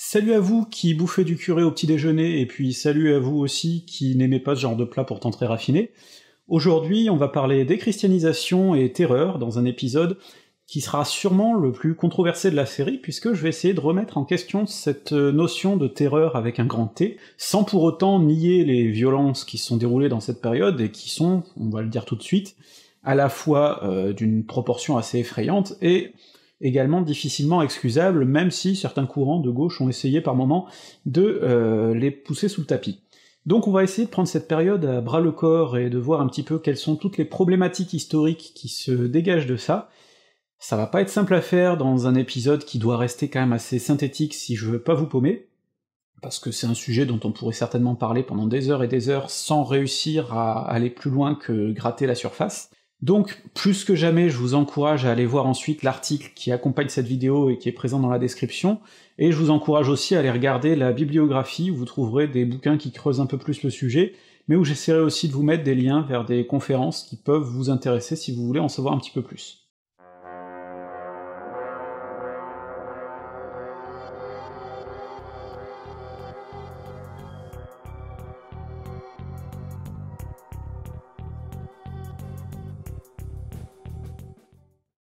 Salut à vous qui bouffez du curé au petit déjeuner, et puis salut à vous aussi qui n'aimez pas ce genre de plat pourtant très raffiné. Aujourd'hui, on va parler des déchristianisation et terreur dans un épisode qui sera sûrement le plus controversé de la série, puisque je vais essayer de remettre en question cette euh, notion de terreur avec un grand T, sans pour autant nier les violences qui se sont déroulées dans cette période et qui sont, on va le dire tout de suite, à la fois euh, d'une proportion assez effrayante et également difficilement excusable, même si certains courants de gauche ont essayé par moments de euh, les pousser sous le tapis. Donc on va essayer de prendre cette période à bras le corps et de voir un petit peu quelles sont toutes les problématiques historiques qui se dégagent de ça. Ça va pas être simple à faire dans un épisode qui doit rester quand même assez synthétique si je veux pas vous paumer, parce que c'est un sujet dont on pourrait certainement parler pendant des heures et des heures sans réussir à aller plus loin que gratter la surface. Donc, plus que jamais, je vous encourage à aller voir ensuite l'article qui accompagne cette vidéo et qui est présent dans la description, et je vous encourage aussi à aller regarder la bibliographie, où vous trouverez des bouquins qui creusent un peu plus le sujet, mais où j'essaierai aussi de vous mettre des liens vers des conférences qui peuvent vous intéresser si vous voulez en savoir un petit peu plus.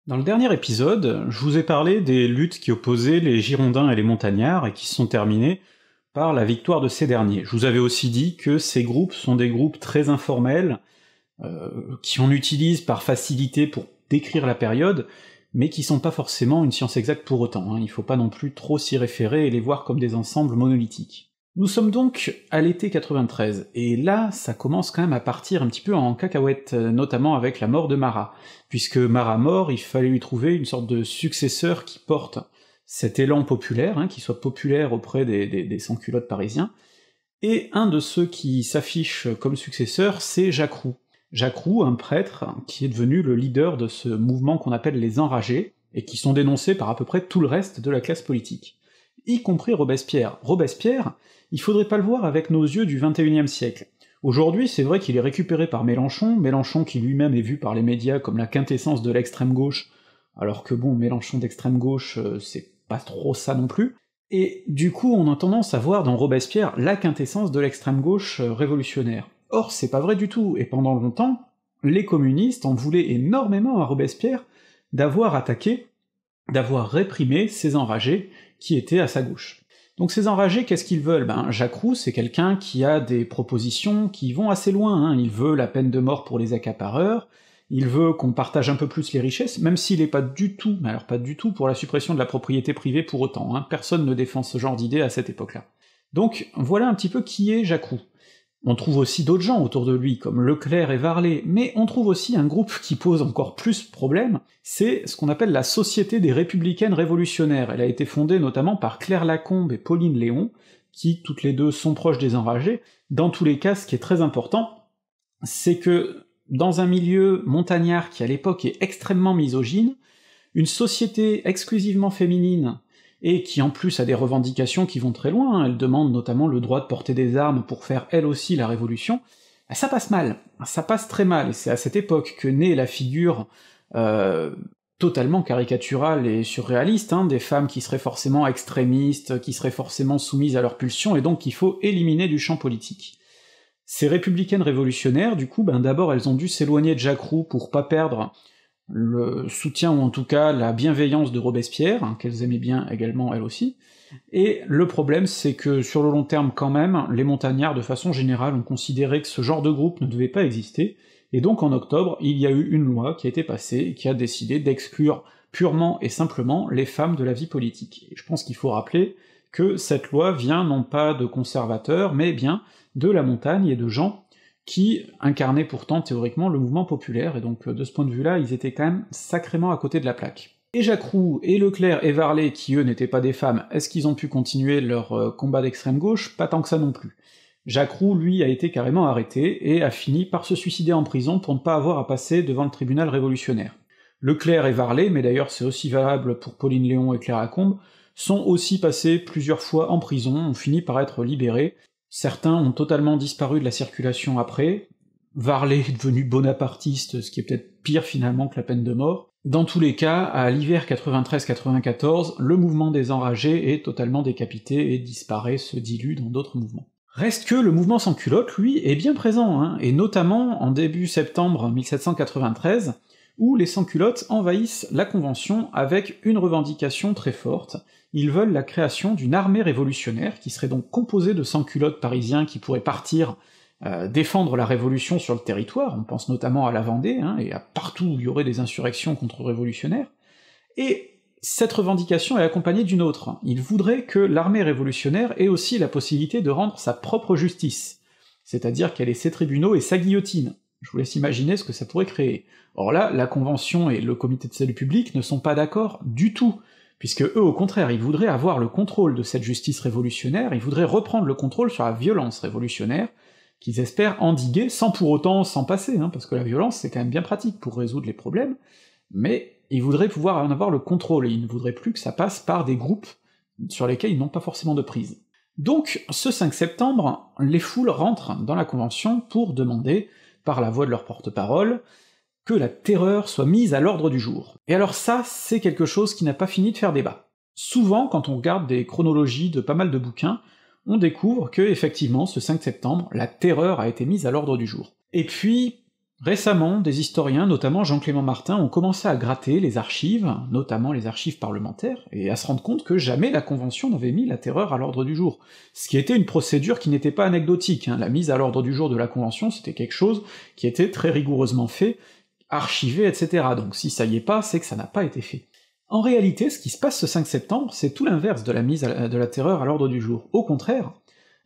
Dans le dernier épisode, je vous ai parlé des luttes qui opposaient les Girondins et les Montagnards et qui se sont terminées par la victoire de ces derniers. Je vous avais aussi dit que ces groupes sont des groupes très informels, euh, qui on utilise par facilité pour décrire la période, mais qui sont pas forcément une science exacte pour autant, Il hein. il faut pas non plus trop s'y référer et les voir comme des ensembles monolithiques. Nous sommes donc à l'été 93, et là, ça commence quand même à partir un petit peu en cacahuète, euh, notamment avec la mort de Marat, puisque Marat mort, il fallait lui trouver une sorte de successeur qui porte cet élan populaire, hein, qui soit populaire auprès des, des sans-culottes parisiens, et un de ceux qui s'affiche comme successeur, c'est Jacques Roux. Jacques Roux, un prêtre, hein, qui est devenu le leader de ce mouvement qu'on appelle les Enragés, et qui sont dénoncés par à peu près tout le reste de la classe politique y compris Robespierre. Robespierre, il faudrait pas le voir avec nos yeux du XXIe siècle. Aujourd'hui, c'est vrai qu'il est récupéré par Mélenchon, Mélenchon qui lui-même est vu par les médias comme la quintessence de l'extrême gauche, alors que bon, Mélenchon d'extrême gauche, euh, c'est pas trop ça non plus. Et du coup, on a tendance à voir dans Robespierre la quintessence de l'extrême gauche euh, révolutionnaire. Or, c'est pas vrai du tout, et pendant longtemps, les communistes en voulaient énormément à Robespierre d'avoir attaqué, d'avoir réprimé ces enragés qui était à sa gauche. Donc ces enragés, qu'est-ce qu'ils veulent Ben Jacques Roux, c'est quelqu'un qui a des propositions qui vont assez loin, hein. il veut la peine de mort pour les accapareurs, il veut qu'on partage un peu plus les richesses, même s'il n'est pas du tout, mais alors pas du tout pour la suppression de la propriété privée pour autant, hein. personne ne défend ce genre d'idée à cette époque-là. Donc voilà un petit peu qui est Jacques Roux. On trouve aussi d'autres gens autour de lui, comme Leclerc et Varlet, mais on trouve aussi un groupe qui pose encore plus problème, c'est ce qu'on appelle la Société des Républicaines Révolutionnaires. Elle a été fondée notamment par Claire Lacombe et Pauline Léon, qui toutes les deux sont proches des enragés. Dans tous les cas, ce qui est très important, c'est que dans un milieu montagnard qui à l'époque est extrêmement misogyne, une société exclusivement féminine et qui en plus a des revendications qui vont très loin, hein. elle demande notamment le droit de porter des armes pour faire elle aussi la révolution, bah, ça passe mal, ça passe très mal, et c'est à cette époque que naît la figure euh, totalement caricaturale et surréaliste hein, des femmes qui seraient forcément extrémistes, qui seraient forcément soumises à leurs pulsions, et donc qu'il faut éliminer du champ politique. Ces républicaines révolutionnaires, du coup, ben d'abord elles ont dû s'éloigner de Jacques Roux pour pas perdre le soutien ou en tout cas la bienveillance de Robespierre, qu'elle hein, qu'elles aimaient bien également elles aussi, et le problème c'est que sur le long terme quand même, les montagnards de façon générale ont considéré que ce genre de groupe ne devait pas exister, et donc en octobre il y a eu une loi qui a été passée qui a décidé d'exclure purement et simplement les femmes de la vie politique. Et je pense qu'il faut rappeler que cette loi vient non pas de conservateurs, mais bien de la montagne et de gens qui incarnaient pourtant théoriquement le mouvement populaire, et donc euh, de ce point de vue-là, ils étaient quand même sacrément à côté de la plaque. Et Jacques Roux, et Leclerc et Varlet, qui eux n'étaient pas des femmes, est-ce qu'ils ont pu continuer leur euh, combat d'extrême gauche Pas tant que ça non plus. Jacques Roux, lui, a été carrément arrêté, et a fini par se suicider en prison pour ne pas avoir à passer devant le tribunal révolutionnaire. Leclerc et Varlet, mais d'ailleurs c'est aussi valable pour Pauline Léon et Claire Acombe, sont aussi passés plusieurs fois en prison, ont fini par être libérés, Certains ont totalement disparu de la circulation après. Varley est devenu bonapartiste, ce qui est peut-être pire finalement que la peine de mort. Dans tous les cas, à l'hiver 93-94, le mouvement des enragés est totalement décapité et disparaît, se dilue dans d'autres mouvements. Reste que le mouvement sans culotte, lui, est bien présent, hein, et notamment en début septembre 1793, où les sans-culottes envahissent la Convention avec une revendication très forte, ils veulent la création d'une armée révolutionnaire qui serait donc composée de sans-culottes parisiens qui pourraient partir euh, défendre la révolution sur le territoire, on pense notamment à la Vendée, hein, et à partout où il y aurait des insurrections contre-révolutionnaires, et cette revendication est accompagnée d'une autre, ils voudraient que l'armée révolutionnaire ait aussi la possibilité de rendre sa propre justice, c'est-à-dire qu'elle ait ses tribunaux et sa guillotine. Je vous laisse imaginer ce que ça pourrait créer. Or là, la Convention et le Comité de salut public ne sont pas d'accord du tout, puisque eux, au contraire, ils voudraient avoir le contrôle de cette justice révolutionnaire, ils voudraient reprendre le contrôle sur la violence révolutionnaire, qu'ils espèrent endiguer sans pour autant s'en passer, hein, parce que la violence c'est quand même bien pratique pour résoudre les problèmes, mais ils voudraient pouvoir en avoir le contrôle, et ils ne voudraient plus que ça passe par des groupes sur lesquels ils n'ont pas forcément de prise. Donc, ce 5 septembre, les foules rentrent dans la Convention pour demander, par la voix de leur porte-parole, que la terreur soit mise à l'ordre du jour. Et alors ça, c'est quelque chose qui n'a pas fini de faire débat. Souvent, quand on regarde des chronologies de pas mal de bouquins, on découvre que, effectivement, ce 5 septembre, la terreur a été mise à l'ordre du jour. Et puis, récemment, des historiens, notamment Jean-Clément Martin, ont commencé à gratter les archives, notamment les archives parlementaires, et à se rendre compte que jamais la Convention n'avait mis la terreur à l'ordre du jour. Ce qui était une procédure qui n'était pas anecdotique, hein. la mise à l'ordre du jour de la Convention, c'était quelque chose qui était très rigoureusement fait, Archivé, etc. Donc si ça y est pas, c'est que ça n'a pas été fait. En réalité, ce qui se passe ce 5 septembre, c'est tout l'inverse de la mise de la terreur à l'ordre du jour. Au contraire,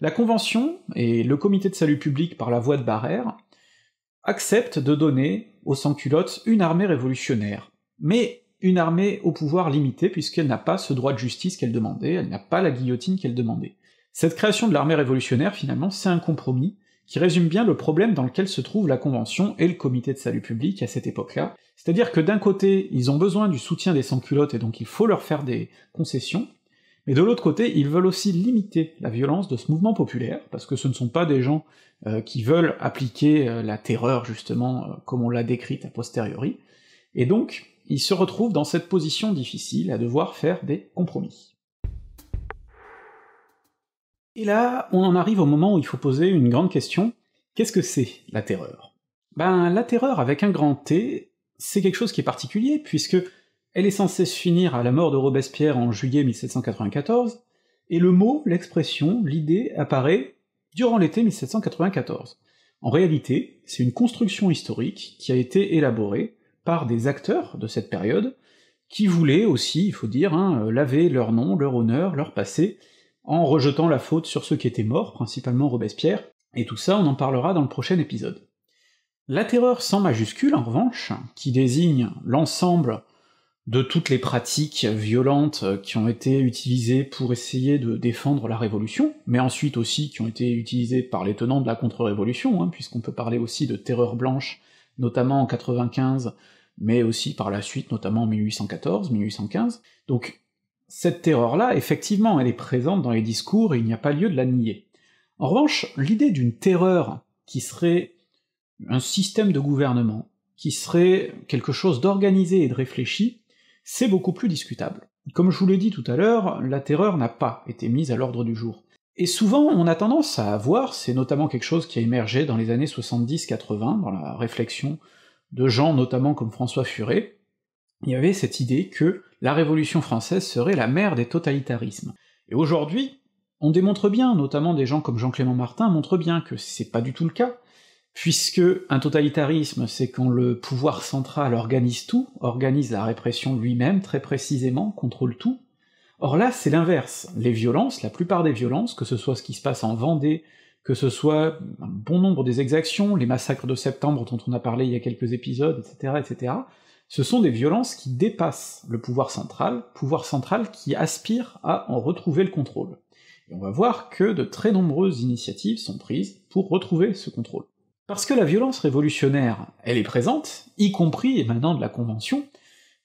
la Convention et le Comité de salut public par la voix de Barère acceptent de donner aux sans-culottes une armée révolutionnaire, mais une armée au pouvoir limité puisqu'elle n'a pas ce droit de justice qu'elle demandait, elle n'a pas la guillotine qu'elle demandait. Cette création de l'armée révolutionnaire, finalement, c'est un compromis, qui résume bien le problème dans lequel se trouve la Convention et le Comité de salut public à cette époque-là. C'est-à-dire que d'un côté, ils ont besoin du soutien des sans-culottes et donc il faut leur faire des concessions, mais de l'autre côté, ils veulent aussi limiter la violence de ce mouvement populaire, parce que ce ne sont pas des gens euh, qui veulent appliquer euh, la terreur, justement, euh, comme on l'a décrite a posteriori, et donc ils se retrouvent dans cette position difficile à devoir faire des compromis. Et là, on en arrive au moment où il faut poser une grande question. Qu'est-ce que c'est la terreur Ben, la terreur avec un grand T, c'est quelque chose qui est particulier, puisque elle est censée se finir à la mort de Robespierre en juillet 1794, et le mot, l'expression, l'idée apparaît durant l'été 1794. En réalité, c'est une construction historique qui a été élaborée par des acteurs de cette période, qui voulaient aussi, il faut dire, hein, laver leur nom, leur honneur, leur passé, en rejetant la faute sur ceux qui étaient morts, principalement Robespierre, et tout ça on en parlera dans le prochain épisode. La terreur sans majuscule, en revanche, qui désigne l'ensemble de toutes les pratiques violentes qui ont été utilisées pour essayer de défendre la Révolution, mais ensuite aussi qui ont été utilisées par les tenants de la contre-révolution, hein, puisqu'on peut parler aussi de terreur blanche, notamment en 95, mais aussi par la suite, notamment en 1814, 1815. Donc cette terreur-là, effectivement, elle est présente dans les discours et il n'y a pas lieu de la nier. En revanche, l'idée d'une terreur qui serait un système de gouvernement, qui serait quelque chose d'organisé et de réfléchi, c'est beaucoup plus discutable. Comme je vous l'ai dit tout à l'heure, la terreur n'a pas été mise à l'ordre du jour. Et souvent, on a tendance à avoir, c'est notamment quelque chose qui a émergé dans les années 70-80, dans la réflexion de gens notamment comme François Furet, il y avait cette idée que la Révolution française serait la mère des totalitarismes. Et aujourd'hui, on démontre bien, notamment des gens comme Jean-Clément Martin montrent bien que c'est pas du tout le cas, puisque un totalitarisme, c'est quand le pouvoir central organise tout, organise la répression lui-même très précisément, contrôle tout. Or là, c'est l'inverse. Les violences, la plupart des violences, que ce soit ce qui se passe en Vendée, que ce soit un bon nombre des exactions, les massacres de septembre dont on a parlé il y a quelques épisodes, etc., etc., ce sont des violences qui dépassent le pouvoir central, pouvoir central qui aspire à en retrouver le contrôle. Et on va voir que de très nombreuses initiatives sont prises pour retrouver ce contrôle. Parce que la violence révolutionnaire, elle est présente, y compris émanant de la Convention,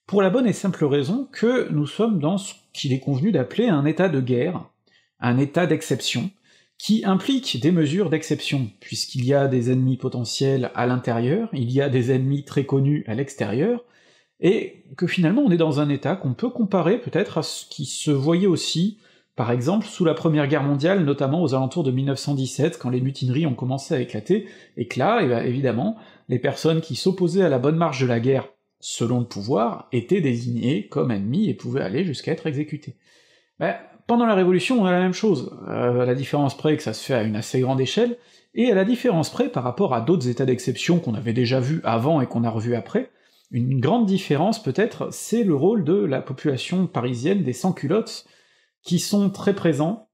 pour la bonne et simple raison que nous sommes dans ce qu'il est convenu d'appeler un état de guerre, un état d'exception, qui implique des mesures d'exception, puisqu'il y a des ennemis potentiels à l'intérieur, il y a des ennemis très connus à l'extérieur, et que finalement on est dans un état qu'on peut comparer peut-être à ce qui se voyait aussi, par exemple, sous la Première Guerre mondiale, notamment aux alentours de 1917, quand les mutineries ont commencé à éclater, et que là, eh ben, évidemment, les personnes qui s'opposaient à la bonne marche de la guerre selon le pouvoir, étaient désignées comme ennemies et pouvaient aller jusqu'à être exécutées. Ben, pendant la Révolution, on a la même chose, euh, à la différence près que ça se fait à une assez grande échelle, et à la différence près par rapport à d'autres états d'exception qu'on avait déjà vus avant et qu'on a revus après, une grande différence peut-être, c'est le rôle de la population parisienne des sans-culottes, qui sont très présents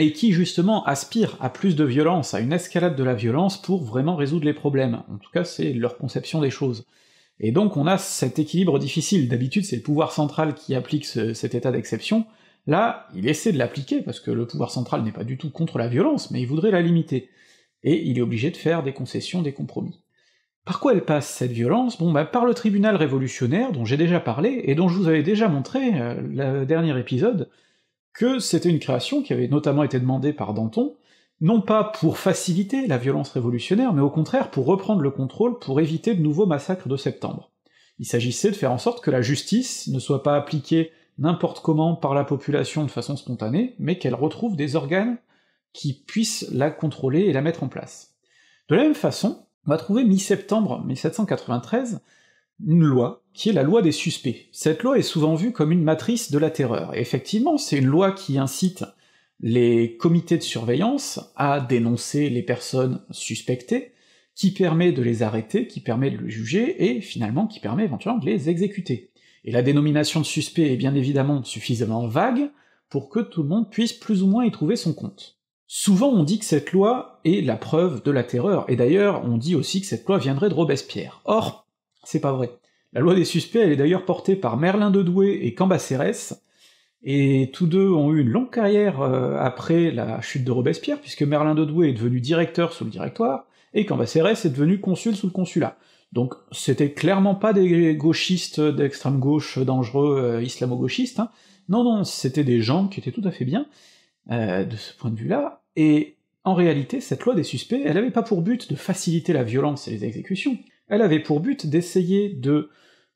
et qui justement aspirent à plus de violence, à une escalade de la violence pour vraiment résoudre les problèmes. En tout cas, c'est leur conception des choses. Et donc on a cet équilibre difficile. D'habitude, c'est le pouvoir central qui applique cet état d'exception. Là, il essaie de l'appliquer, parce que le pouvoir central n'est pas du tout contre la violence, mais il voudrait la limiter. Et il est obligé de faire des concessions, des compromis. Par quoi elle passe cette violence Bon bah par le tribunal révolutionnaire dont j'ai déjà parlé, et dont je vous avais déjà montré euh, le dernier épisode, que c'était une création qui avait notamment été demandée par Danton, non pas pour faciliter la violence révolutionnaire, mais au contraire pour reprendre le contrôle pour éviter de nouveaux massacres de septembre. Il s'agissait de faire en sorte que la justice ne soit pas appliquée n'importe comment par la population de façon spontanée, mais qu'elle retrouve des organes qui puissent la contrôler et la mettre en place. De la même façon, on va trouver mi-septembre 1793 une loi qui est la loi des suspects. Cette loi est souvent vue comme une matrice de la terreur, et effectivement, c'est une loi qui incite les comités de surveillance à dénoncer les personnes suspectées, qui permet de les arrêter, qui permet de le juger, et finalement qui permet éventuellement de les exécuter. Et la dénomination de suspect est bien évidemment suffisamment vague pour que tout le monde puisse plus ou moins y trouver son compte. Souvent on dit que cette loi est la preuve de la terreur, et d'ailleurs on dit aussi que cette loi viendrait de Robespierre. Or, c'est pas vrai. La loi des suspects, elle est d'ailleurs portée par Merlin de Douai et Cambacérès, et tous deux ont eu une longue carrière euh, après la chute de Robespierre, puisque Merlin de Douai est devenu directeur sous le directoire, et Cambacérès est devenu consul sous le consulat. Donc c'était clairement pas des gauchistes d'extrême gauche dangereux euh, islamo-gauchistes, hein. non non, c'était des gens qui étaient tout à fait bien, euh, de ce point de vue-là, et en réalité, cette loi des suspects, elle n'avait pas pour but de faciliter la violence et les exécutions, elle avait pour but d'essayer de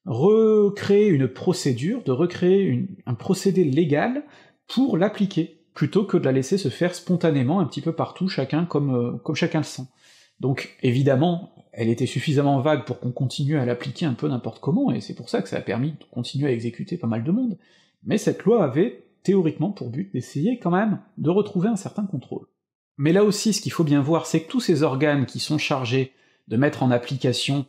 recréer une procédure, de recréer un procédé légal pour l'appliquer, plutôt que de la laisser se faire spontanément un petit peu partout, chacun comme, euh, comme chacun le sent. Donc évidemment, elle était suffisamment vague pour qu'on continue à l'appliquer un peu n'importe comment, et c'est pour ça que ça a permis de continuer à exécuter pas mal de monde, mais cette loi avait théoriquement pour but d'essayer quand même de retrouver un certain contrôle. Mais là aussi, ce qu'il faut bien voir, c'est que tous ces organes qui sont chargés de mettre en application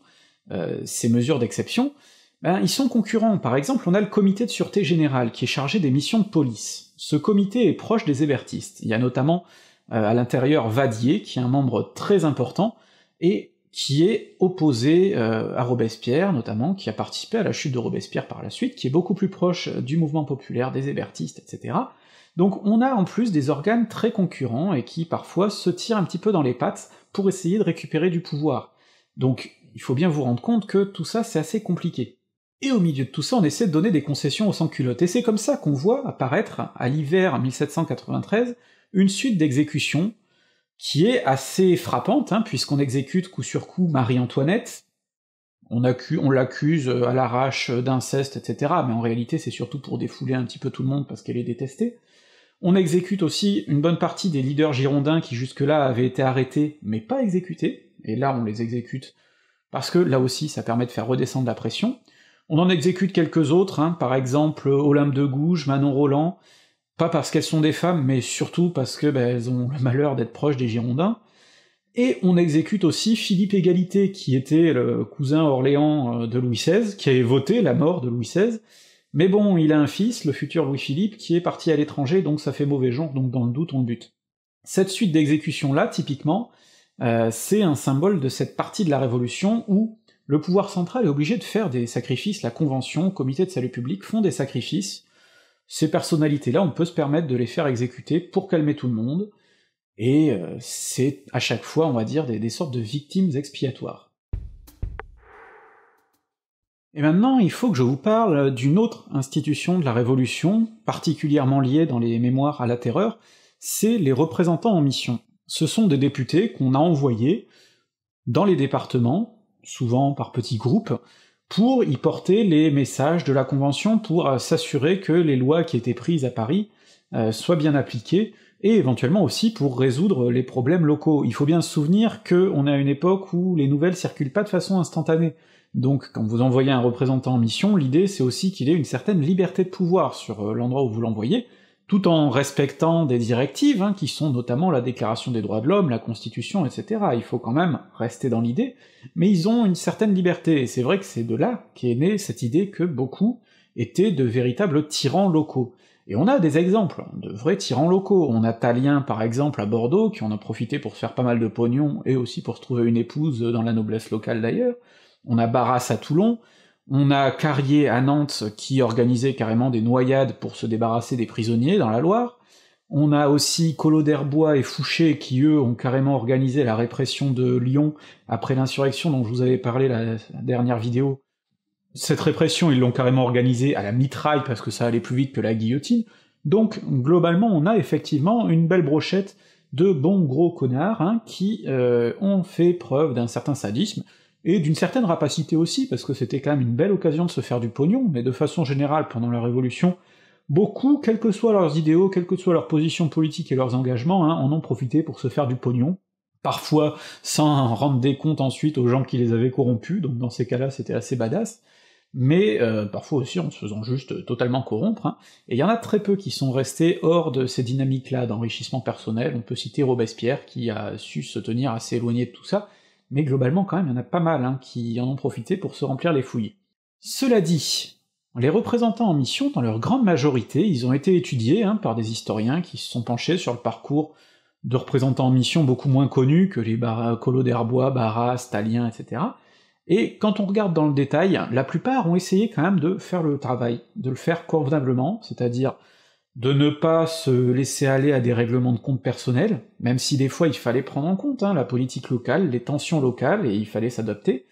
euh, ces mesures d'exception, ben, ils sont concurrents. Par exemple, on a le comité de sûreté générale qui est chargé des missions de police. Ce comité est proche des hébertistes. Il y a notamment euh, à l'intérieur Vadier, qui est un membre très important, et qui est opposé euh, à Robespierre notamment, qui a participé à la chute de Robespierre par la suite, qui est beaucoup plus proche euh, du mouvement populaire, des hébertistes, etc. Donc on a en plus des organes très concurrents et qui parfois se tirent un petit peu dans les pattes pour essayer de récupérer du pouvoir. Donc il faut bien vous rendre compte que tout ça c'est assez compliqué. Et au milieu de tout ça, on essaie de donner des concessions aux sans-culottes, et c'est comme ça qu'on voit apparaître, à l'hiver 1793, une suite d'exécutions qui est assez frappante, hein, puisqu'on exécute coup sur coup Marie-Antoinette. On, on l'accuse euh, à l'arrache euh, d'inceste, etc., mais en réalité c'est surtout pour défouler un petit peu tout le monde parce qu'elle est détestée. On exécute aussi une bonne partie des leaders girondins qui jusque-là avaient été arrêtés, mais pas exécutés, et là on les exécute parce que là aussi ça permet de faire redescendre la pression. On en exécute quelques autres, hein, par exemple Olympe de Gouges, Manon Roland, pas parce qu'elles sont des femmes, mais surtout parce que bah, elles ont le malheur d'être proches des Girondins. Et on exécute aussi Philippe Égalité, qui était le cousin Orléans euh, de Louis XVI, qui avait voté la mort de Louis XVI, mais bon, il a un fils, le futur Louis-Philippe, qui est parti à l'étranger, donc ça fait mauvais genre, donc dans le doute on bute. Cette suite d'exécutions-là, typiquement, euh, c'est un symbole de cette partie de la Révolution où le pouvoir central est obligé de faire des sacrifices, la Convention, Comité de salut public font des sacrifices, ces personnalités-là, on peut se permettre de les faire exécuter pour calmer tout le monde, et euh, c'est à chaque fois, on va dire, des sortes de victimes expiatoires. Et maintenant, il faut que je vous parle euh, d'une autre institution de la Révolution, particulièrement liée dans les mémoires à la terreur, c'est les représentants en mission. Ce sont des députés qu'on a envoyés dans les départements, souvent par petits groupes, pour y porter les messages de la Convention, pour euh, s'assurer que les lois qui étaient prises à Paris euh, soient bien appliquées, et éventuellement aussi pour résoudre les problèmes locaux. Il faut bien se souvenir qu'on est à une époque où les nouvelles circulent pas de façon instantanée. Donc quand vous envoyez un représentant en mission, l'idée c'est aussi qu'il ait une certaine liberté de pouvoir sur euh, l'endroit où vous l'envoyez, tout en respectant des directives, hein, qui sont notamment la Déclaration des droits de l'homme, la Constitution, etc. Il faut quand même rester dans l'idée, mais ils ont une certaine liberté, et c'est vrai que c'est de là qu'est née cette idée que beaucoup étaient de véritables tyrans locaux. Et on a des exemples hein, de vrais tyrans locaux. On a Talien, par exemple, à Bordeaux, qui en a profité pour se faire pas mal de pognon, et aussi pour se trouver une épouse dans la noblesse locale d'ailleurs. On a Barras à Toulon, on a Carrier à Nantes qui organisait carrément des noyades pour se débarrasser des prisonniers dans la Loire. On a aussi Collot d'Herbois et Fouché qui, eux, ont carrément organisé la répression de Lyon après l'insurrection dont je vous avais parlé la, dernière vidéo. Cette répression, ils l'ont carrément organisée à la mitraille parce que ça allait plus vite que la guillotine. Donc, globalement, on a effectivement une belle brochette de bons gros connards hein, qui euh, ont fait preuve d'un certain sadisme, et d'une certaine rapacité aussi, parce que c'était quand même une belle occasion de se faire du pognon, mais de façon générale, pendant la Révolution, beaucoup, quels que soient leurs idéaux, quelles que soient leurs positions politiques et leurs engagements, hein, en ont profité pour se faire du pognon, parfois sans rendre des comptes ensuite aux gens qui les avaient corrompus, donc dans ces cas-là c'était assez badass, mais euh, parfois aussi en se faisant juste totalement corrompre, hein. et il y en a très peu qui sont restés hors de ces dynamiques-là d'enrichissement personnel, on peut citer Robespierre qui a su se tenir assez éloigné de tout ça, mais globalement quand même il y en a pas mal hein, qui en ont profité pour se remplir les fouilles. Cela dit, les représentants en mission, dans leur grande majorité, ils ont été étudiés hein, par des historiens qui se sont penchés sur le parcours de représentants en mission beaucoup moins connus que les Bar d'Herbois, Barras, Stalien, etc. Et quand on regarde dans le détail, la plupart ont essayé quand même de faire le travail, de le faire convenablement, c'est-à-dire de ne pas se laisser aller à des règlements de compte personnels, même si des fois il fallait prendre en compte hein, la politique locale, les tensions locales, et il fallait s'adapter.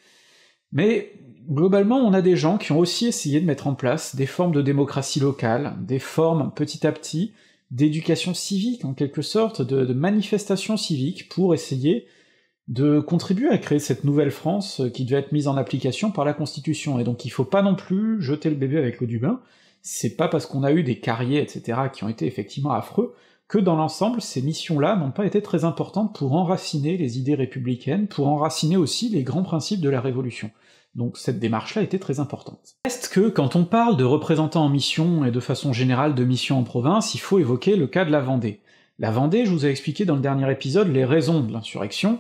Mais globalement, on a des gens qui ont aussi essayé de mettre en place des formes de démocratie locale, des formes petit à petit d'éducation civique en quelque sorte, de, manifestations manifestation civique pour essayer de contribuer à créer cette nouvelle France qui devait être mise en application par la Constitution, et donc il faut pas non plus jeter le bébé avec l'eau du bain, c'est pas parce qu'on a eu des carriers, etc., qui ont été effectivement affreux, que dans l'ensemble, ces missions-là n'ont pas été très importantes pour enraciner les idées républicaines, pour enraciner aussi les grands principes de la Révolution. Donc cette démarche-là était très importante. Reste que quand on parle de représentants en mission et de façon générale de missions en province, il faut évoquer le cas de la Vendée. La Vendée, je vous ai expliqué dans le dernier épisode les raisons de l'insurrection.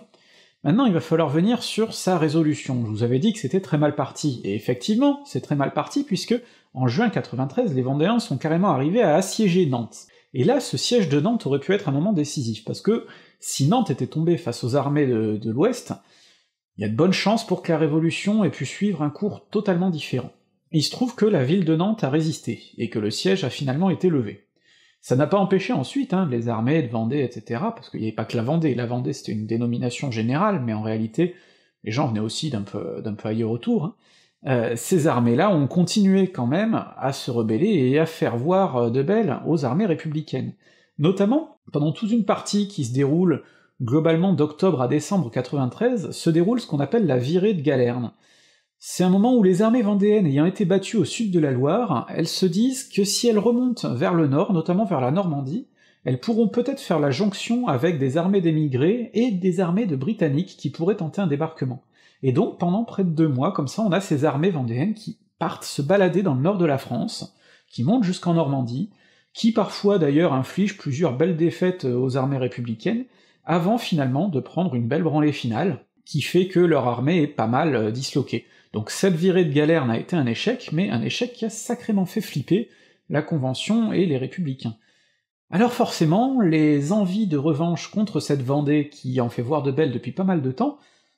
Maintenant, il va falloir venir sur sa résolution. Je vous avais dit que c'était très mal parti, et effectivement, c'est très mal parti puisque en juin 93, les Vendéens sont carrément arrivés à assiéger Nantes. Et là, ce siège de Nantes aurait pu être un moment décisif, parce que si Nantes était tombée face aux armées de, l'Ouest, il y a de bonnes chances pour que la Révolution ait pu suivre un cours totalement différent. Il se trouve que la ville de Nantes a résisté, et que le siège a finalement été levé. Ça n'a pas empêché ensuite hein, les armées de Vendée, etc., parce qu'il n'y avait pas que la Vendée, la Vendée c'était une dénomination générale, mais en réalité, les gens venaient aussi d'un peu, ailleurs autour, hein. Euh, ces armées-là ont continué quand même à se rebeller et à faire voir euh, de belles aux armées républicaines. Notamment, pendant toute une partie qui se déroule globalement d'octobre à décembre 93, se déroule ce qu'on appelle la virée de Galerne. C'est un moment où les armées vendéennes ayant été battues au sud de la Loire, elles se disent que si elles remontent vers le nord, notamment vers la Normandie, elles pourront peut-être faire la jonction avec des armées d'émigrés et des armées de Britanniques qui pourraient tenter un débarquement. Et donc pendant près de deux mois, comme ça, on a ces armées vendéennes qui partent se balader dans le nord de la France, qui montent jusqu'en Normandie, qui parfois d'ailleurs infligent plusieurs belles défaites euh, aux armées républicaines, avant finalement de prendre une belle branlée finale, qui fait que leur armée est pas mal euh, disloquée. Donc cette virée de galère n'a été un échec, mais un échec qui a sacrément fait flipper la Convention et les Républicains. Alors forcément, les envies de revanche contre cette Vendée qui en fait voir de belles depuis pas mal de temps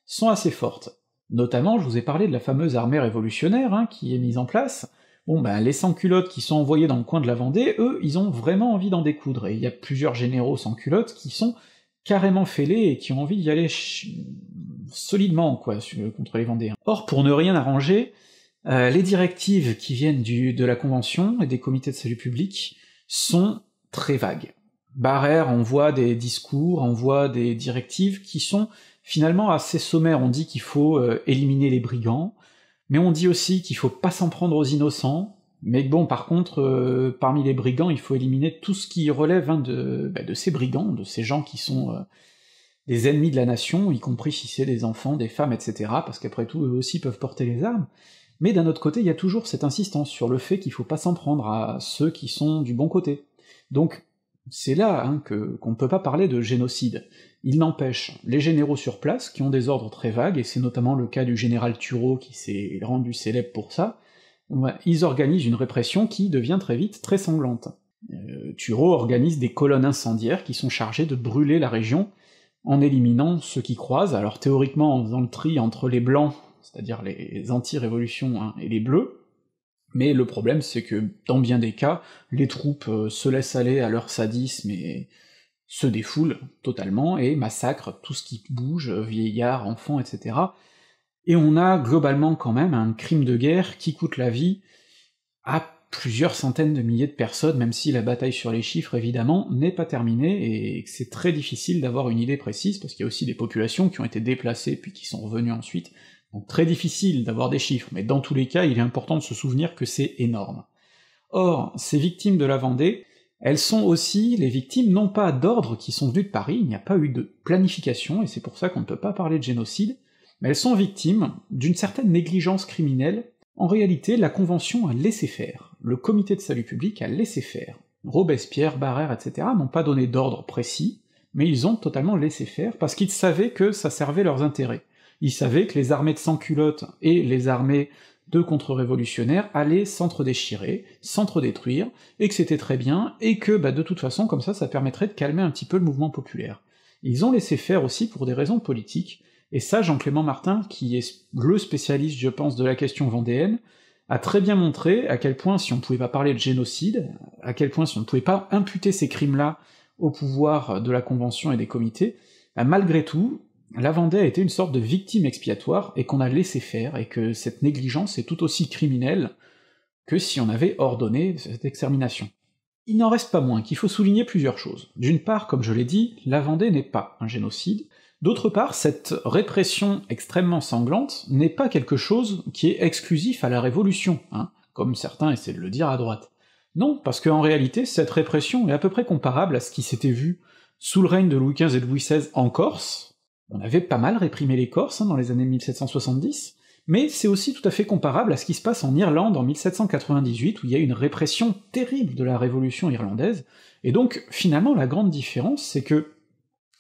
sont assez fortes. Notamment, je vous ai parlé de la fameuse armée révolutionnaire hein, qui est mise en place. Bon ben, les sans-culottes qui sont envoyés dans le coin de la Vendée, eux, ils ont vraiment envie d'en découdre, et il y a plusieurs généraux sans-culottes qui sont carrément fêlés et qui ont envie d'y aller solidement, quoi, contre les Vendéens. Or, pour ne rien arranger, euh, les directives qui viennent de la Convention et des comités de salut public sont très vagues. Barère, envoie des discours, envoie des directives qui sont finalement assez sommaire. On dit qu'il faut euh, éliminer les brigands, mais on dit aussi qu'il faut pas s'en prendre aux innocents, mais bon, par contre, euh, parmi les brigands, il faut éliminer tout ce qui relève hein, bah, de, ces brigands, de ces gens qui sont euh, des ennemis de la nation, y compris si c'est des enfants, des femmes, etc., parce qu'après tout, eux aussi peuvent porter les armes. Mais d'un autre côté, il y a toujours cette insistance sur le fait qu'il faut pas s'en prendre à ceux qui sont du bon côté. Donc, c'est là hein, que qu'on ne peut pas parler de génocide. Il n'empêche, les généraux sur place, qui ont des ordres très vagues, et c'est notamment le cas du général Thurot qui s'est rendu célèbre pour ça, ils organisent une répression qui devient très vite très sanglante. Euh, Thurot organise des colonnes incendiaires qui sont chargées de brûler la région en éliminant ceux qui croisent, alors théoriquement en faisant le tri entre les blancs, c'est-à-dire les anti-révolutions, hein, et les bleus, mais le problème, c'est que dans bien des cas, les troupes euh, se laissent aller à leur sadisme et se défoulent totalement et massacrent tout ce qui bouge, euh, vieillards, enfants, etc. Et on a globalement quand même un crime de guerre qui coûte la vie à plusieurs centaines de milliers de personnes, même si la bataille sur les chiffres, évidemment, n'est pas terminée, et c'est très difficile d'avoir une idée précise, parce qu'il y a aussi des populations qui ont été déplacées puis qui sont revenues ensuite, donc très difficile d'avoir des chiffres, mais dans tous les cas, il est important de se souvenir que c'est énorme. Or, ces victimes de la Vendée, elles sont aussi les victimes non pas d'ordres qui sont venus de Paris, il n'y a pas eu de planification, et c'est pour ça qu'on ne peut pas parler de génocide, mais elles sont victimes d'une certaine négligence criminelle. En réalité, la Convention a laissé faire, le Comité de salut public a laissé faire. Robespierre, Barrère, etc. n'ont pas donné d'ordre précis, mais ils ont totalement laissé faire parce qu'ils savaient que ça servait leurs intérêts. Ils savaient que les armées de sans-culottes et les armées de contre-révolutionnaires allaient s'entre-déchirer, s'entre-détruire, et que c'était très bien, et que bah, de toute façon, comme ça, ça permettrait de calmer un petit peu le mouvement populaire. Ils ont laissé faire aussi pour des raisons politiques, et ça, Jean-Clément Martin, qui est le spécialiste, je pense, de la question vendéenne, a très bien montré à quel point, si on pouvait pas parler de génocide, à quel point, si on ne pouvait pas imputer ces crimes-là au pouvoir de la Convention et des comités, bah, malgré tout, la Vendée a été une sorte de victime expiatoire et qu'on a laissé faire, et que cette négligence est tout aussi criminelle que si on avait ordonné cette extermination. Il n'en reste pas moins qu'il faut souligner plusieurs choses. D'une part, comme je l'ai dit, la Vendée n'est pas un génocide. D'autre part, cette répression extrêmement sanglante n'est pas quelque chose qui est exclusif à la Révolution, hein, comme certains essaient de le dire à droite. Non, parce qu'en réalité, cette répression est à peu près comparable à ce qui s'était vu sous le règne de Louis XV et de Louis XVI en Corse, on avait pas mal réprimé les Corses hein, dans les années 1770, mais c'est aussi tout à fait comparable à ce qui se passe en Irlande en 1798, où il y a une répression terrible de la révolution irlandaise, et donc finalement la grande différence, c'est que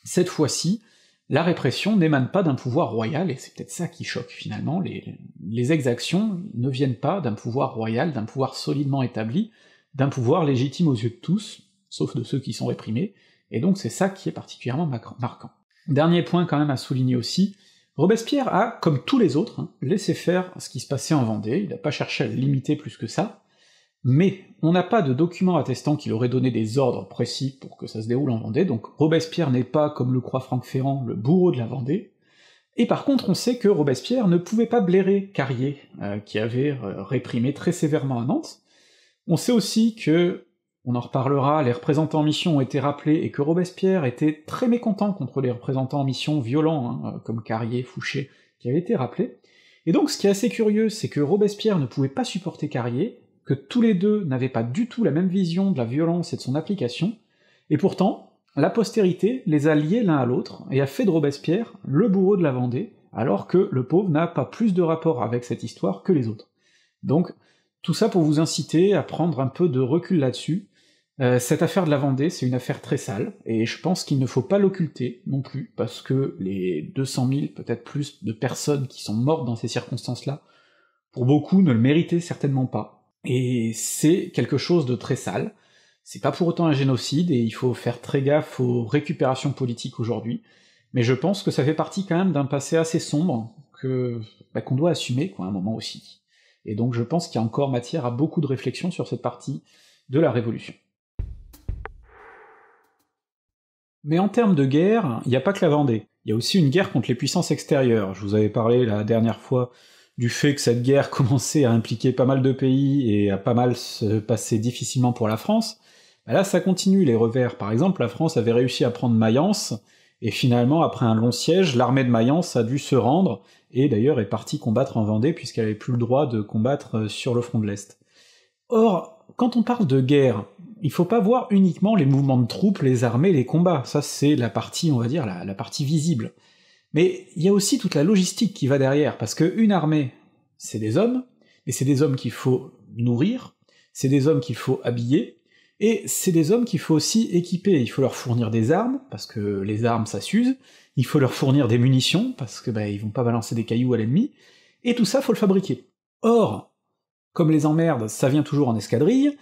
cette fois-ci, la répression n'émane pas d'un pouvoir royal, et c'est peut-être ça qui choque finalement, les, les exactions ne viennent pas d'un pouvoir royal, d'un pouvoir solidement établi, d'un pouvoir légitime aux yeux de tous, sauf de ceux qui sont réprimés, et donc c'est ça qui est particulièrement marquant. Dernier point quand même à souligner aussi, Robespierre a, comme tous les autres, hein, laissé faire ce qui se passait en Vendée, il n'a pas cherché à limiter plus que ça, mais on n'a pas de document attestant qu'il aurait donné des ordres précis pour que ça se déroule en Vendée, donc Robespierre n'est pas, comme le croit Franck Ferrand, le bourreau de la Vendée, et par contre on sait que Robespierre ne pouvait pas blairer Carrier, euh, qui avait euh, réprimé très sévèrement à Nantes, on sait aussi que on en reparlera, les représentants en mission ont été rappelés et que Robespierre était très mécontent contre les représentants en mission violents, hein, euh, comme Carrier, Fouché, qui avaient été rappelés. Et donc ce qui est assez curieux, c'est que Robespierre ne pouvait pas supporter Carrier, que tous les deux n'avaient pas du tout la même vision de la violence et de son application, et pourtant, la postérité les a liés l'un à l'autre et a fait de Robespierre le bourreau de la Vendée, alors que le pauvre n'a pas plus de rapport avec cette histoire que les autres. Donc tout ça pour vous inciter à prendre un peu de recul là-dessus. Euh, cette affaire de la Vendée, c'est une affaire très sale, et je pense qu'il ne faut pas l'occulter non plus, parce que les 200 000, peut-être plus, de personnes qui sont mortes dans ces circonstances-là, pour beaucoup, ne le méritaient certainement pas. Et c'est quelque chose de très sale. C'est pas pour autant un génocide, et il faut faire très gaffe aux récupérations politiques aujourd'hui, mais je pense que ça fait partie quand même d'un passé assez sombre que bah, qu'on doit assumer quoi, à un moment aussi. Et donc je pense qu'il y a encore matière à beaucoup de réflexion sur cette partie de la Révolution. Mais en termes de guerre, il n'y a pas que la Vendée. Il y a aussi une guerre contre les puissances extérieures. Je vous avais parlé la dernière fois du fait que cette guerre commençait à impliquer pas mal de pays et à pas mal se passer difficilement pour la France. Bah là, ça continue les revers. Par exemple, la France avait réussi à prendre Mayence, et finalement, après un long siège, l'armée de Mayence a dû se rendre et d'ailleurs est partie combattre en Vendée puisqu'elle avait plus le droit de combattre euh, sur le front de l'Est. Or, quand on parle de guerre, il faut pas voir uniquement les mouvements de troupes, les armées, les combats, ça c'est la partie, on va dire, la, la partie visible. Mais il y a aussi toute la logistique qui va derrière, parce qu'une armée, c'est des hommes, et c'est des hommes qu'il faut nourrir, c'est des hommes qu'il faut habiller, et c'est des hommes qu'il faut aussi équiper, il faut leur fournir des armes, parce que les armes ça s'use, il faut leur fournir des munitions, parce que bah, ils vont pas balancer des cailloux à l'ennemi, et tout ça, faut le fabriquer. Or, comme les emmerdes, ça vient toujours en escadrille,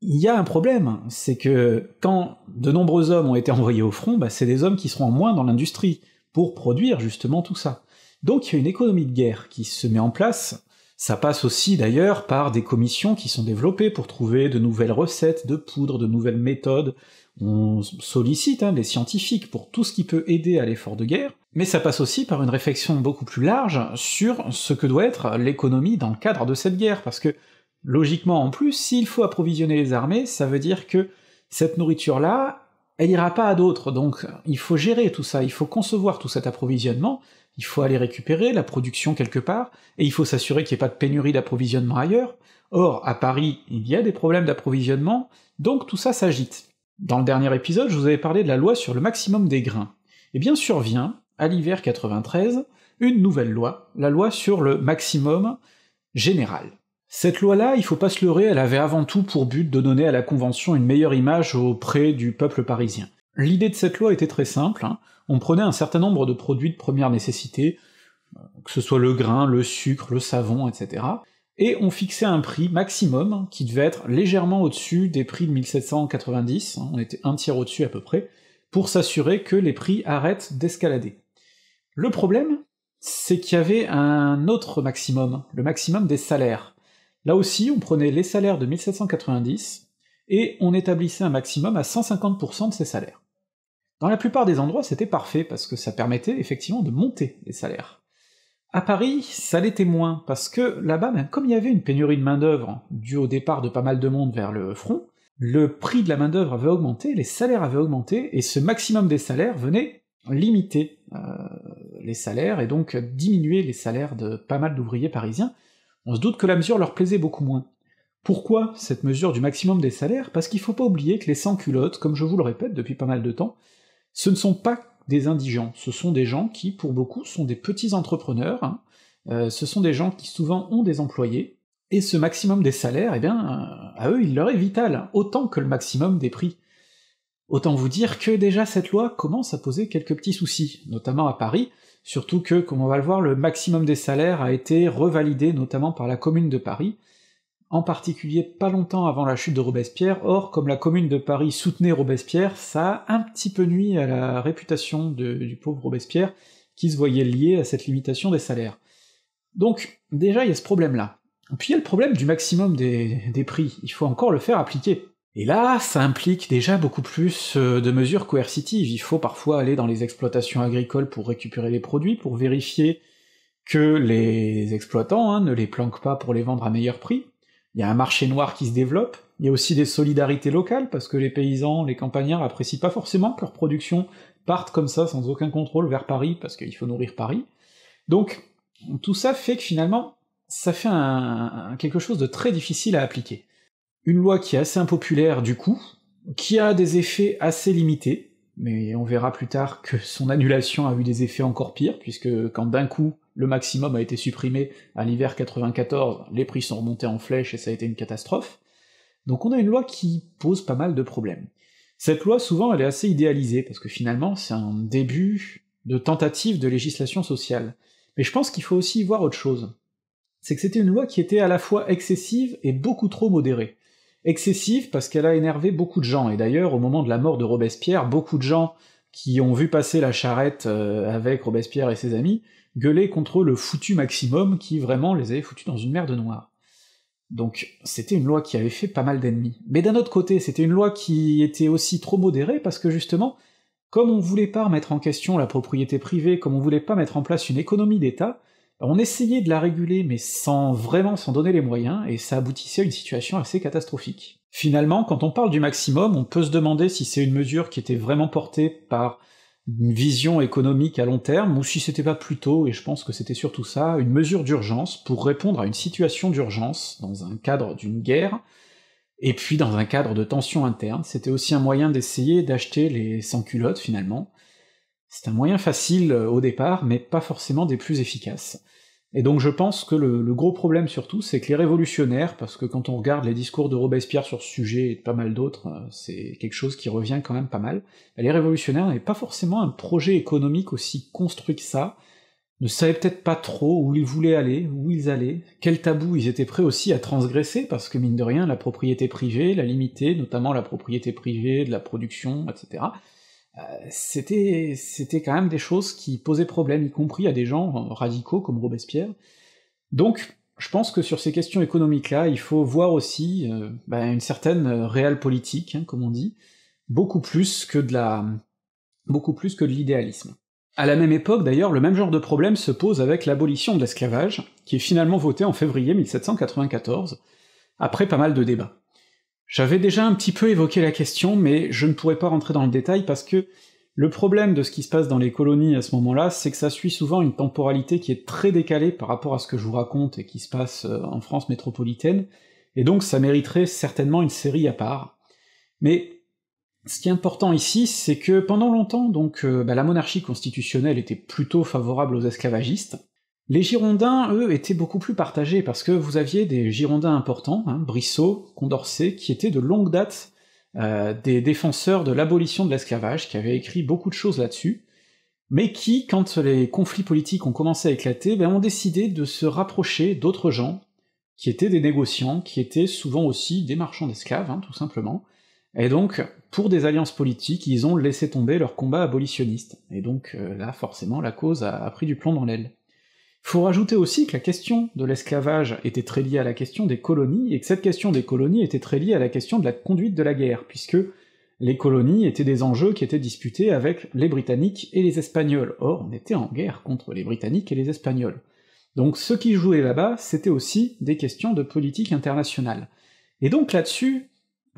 il y a un problème, c'est que quand de nombreux hommes ont été envoyés au front, bah, c'est des hommes qui seront en moins dans l'industrie, pour produire justement tout ça. Donc il y a une économie de guerre qui se met en place, ça passe aussi d'ailleurs par des commissions qui sont développées pour trouver de nouvelles recettes de poudre, de nouvelles méthodes, on sollicite hein, les scientifiques pour tout ce qui peut aider à l'effort de guerre, mais ça passe aussi par une réflexion beaucoup plus large sur ce que doit être l'économie dans le cadre de cette guerre, parce que logiquement en plus, s'il faut approvisionner les armées, ça veut dire que cette nourriture-là, elle ira pas à d'autres, donc il faut gérer tout ça, il faut concevoir tout cet approvisionnement, il faut aller récupérer la production quelque part, et il faut s'assurer qu'il n'y ait pas de pénurie d'approvisionnement ailleurs. Or, à Paris, il y a des problèmes d'approvisionnement, donc tout ça s'agite. Dans le dernier épisode, je vous avais parlé de la loi sur le maximum des grains. Et eh bien survient, à l'hiver 93, une nouvelle loi, la loi sur le maximum général. Cette loi-là, il faut pas se leurrer, elle avait avant tout pour but de donner à la Convention une meilleure image auprès du peuple parisien. L'idée de cette loi était très simple, hein. on prenait un certain nombre de produits de première nécessité, euh, que ce soit le grain, le sucre, le savon, etc., et on fixait un prix maximum qui devait être légèrement au-dessus des prix de 1790, on était un tiers au-dessus à peu près, pour s'assurer que les prix arrêtent d'escalader. Le problème, c'est qu'il y avait un autre maximum, le maximum des salaires. Là aussi, on prenait les salaires de 1790, et on établissait un maximum à 150% de ces salaires. Dans la plupart des endroits, c'était parfait, parce que ça permettait effectivement de monter les salaires. À Paris, ça l'était moins, parce que là-bas, même ben, comme il y avait une pénurie de main-d'œuvre, due au départ de pas mal de monde vers le front, le prix de la main-d'œuvre avait augmenté, les salaires avaient augmenté, et ce maximum des salaires venait limiter euh, les salaires, et donc diminuer les salaires de pas mal d'ouvriers parisiens. On se doute que la mesure leur plaisait beaucoup moins. Pourquoi cette mesure du maximum des salaires Parce qu'il faut pas oublier que les sans-culottes, comme je vous le répète depuis pas mal de temps, ce ne sont pas des indigents. Ce sont des gens qui, pour beaucoup, sont des petits entrepreneurs, hein. euh, ce sont des gens qui souvent ont des employés, et ce maximum des salaires, eh bien, euh, à eux, il leur est vital, hein, autant que le maximum des prix. Autant vous dire que déjà cette loi commence à poser quelques petits soucis, notamment à Paris, surtout que, comme on va le voir, le maximum des salaires a été revalidé notamment par la Commune de Paris, en particulier pas longtemps avant la chute de Robespierre. Or, comme la commune de Paris soutenait Robespierre, ça a un petit peu nuit à la réputation du pauvre Robespierre, qui se voyait lié à cette limitation des salaires. Donc, déjà, il y a ce problème-là. Puis il y a le problème du maximum des, prix, il faut encore le faire appliquer. Et là, ça implique déjà beaucoup plus euh, de mesures coercitives, il faut parfois aller dans les exploitations agricoles pour récupérer les produits, pour vérifier que les exploitants hein, ne les planquent pas pour les vendre à meilleur prix, il y a un marché noir qui se développe, il y a aussi des solidarités locales, parce que les paysans, les campagnards apprécient pas forcément que leur production partent comme ça, sans aucun contrôle, vers Paris, parce qu'il faut nourrir Paris. Donc, tout ça fait que finalement, ça fait un, quelque chose de très difficile à appliquer. Une loi qui est assez impopulaire du coup, qui a des effets assez limités, mais on verra plus tard que son annulation a eu des effets encore pires, puisque quand d'un coup le maximum a été supprimé à l'hiver 94, les prix sont remontés en flèche et ça a été une catastrophe. Donc on a une loi qui pose pas mal de problèmes. Cette loi, souvent, elle est assez idéalisée, parce que finalement, c'est un début de tentative de législation sociale. Mais je pense qu'il faut aussi y voir autre chose. C'est que c'était une loi qui était à la fois excessive et beaucoup trop modérée excessive parce qu'elle a énervé beaucoup de gens, et d'ailleurs au moment de la mort de Robespierre, beaucoup de gens qui ont vu passer la charrette euh, avec Robespierre et ses amis gueulaient contre le foutu maximum qui vraiment les avait foutus dans une mer de noire. Donc c'était une loi qui avait fait pas mal d'ennemis. Mais d'un autre côté, c'était une loi qui était aussi trop modérée parce que justement, comme on voulait pas remettre en question la propriété privée, comme on voulait pas mettre en place une économie d'État, on essayait de la réguler, mais sans vraiment s'en donner les moyens, et ça aboutissait à une situation assez catastrophique. Finalement, quand on parle du maximum, on peut se demander si c'est une mesure qui était vraiment portée par une vision économique à long terme, ou si c'était pas plutôt, et je pense que c'était surtout ça, une mesure d'urgence pour répondre à une situation d'urgence dans un cadre d'une guerre, et puis dans un cadre de tension interne, c'était aussi un moyen d'essayer d'acheter les sans-culottes finalement, c'est un moyen facile euh, au départ, mais pas forcément des plus efficaces. Et donc je pense que le, gros problème surtout, c'est que les révolutionnaires, parce que quand on regarde les discours de Robespierre sur ce sujet et de pas mal d'autres, euh, c'est quelque chose qui revient quand même pas mal, les révolutionnaires n'avaient pas forcément un projet économique aussi construit que ça, ne savaient peut-être pas trop où ils voulaient aller, où ils allaient, quels tabous ils étaient prêts aussi à transgresser, parce que mine de rien, la propriété privée, la limiter, notamment la propriété privée de la production, etc., euh, c'était c'était quand même des choses qui posaient problème, y compris à des gens euh, radicaux comme Robespierre. Donc, je pense que sur ces questions économiques-là, il faut voir aussi euh, ben, une certaine réelle politique, hein, comme on dit, beaucoup plus que de la beaucoup plus que de l'idéalisme. À la même époque, d'ailleurs, le même genre de problème se pose avec l'abolition de l'esclavage, qui est finalement votée en février 1794, après pas mal de débats. J'avais déjà un petit peu évoqué la question, mais je ne pourrais pas rentrer dans le détail parce que le problème de ce qui se passe dans les colonies à ce moment-là, c'est que ça suit souvent une temporalité qui est très décalée par rapport à ce que je vous raconte et qui se passe euh, en France métropolitaine, et donc ça mériterait certainement une série à part. Mais ce qui est important ici, c'est que pendant longtemps, donc, euh, bah, la monarchie constitutionnelle était plutôt favorable aux esclavagistes, les Girondins, eux, étaient beaucoup plus partagés, parce que vous aviez des Girondins importants, hein, Brissot, Condorcet, qui étaient de longue date euh, des défenseurs de l'abolition de l'esclavage, qui avaient écrit beaucoup de choses là-dessus, mais qui, quand les conflits politiques ont commencé à éclater, ben, ont décidé de se rapprocher d'autres gens, qui étaient des négociants, qui étaient souvent aussi des marchands d'esclaves, hein, tout simplement, et donc, pour des alliances politiques, ils ont laissé tomber leur combat abolitionniste, et donc euh, là, forcément, la cause a pris du plomb dans l'aile. Faut rajouter aussi que la question de l'esclavage était très liée à la question des colonies, et que cette question des colonies était très liée à la question de la conduite de la guerre, puisque les colonies étaient des enjeux qui étaient disputés avec les Britanniques et les Espagnols, or on était en guerre contre les Britanniques et les Espagnols. Donc ce qui jouait là-bas, c'était aussi des questions de politique internationale. Et donc là-dessus,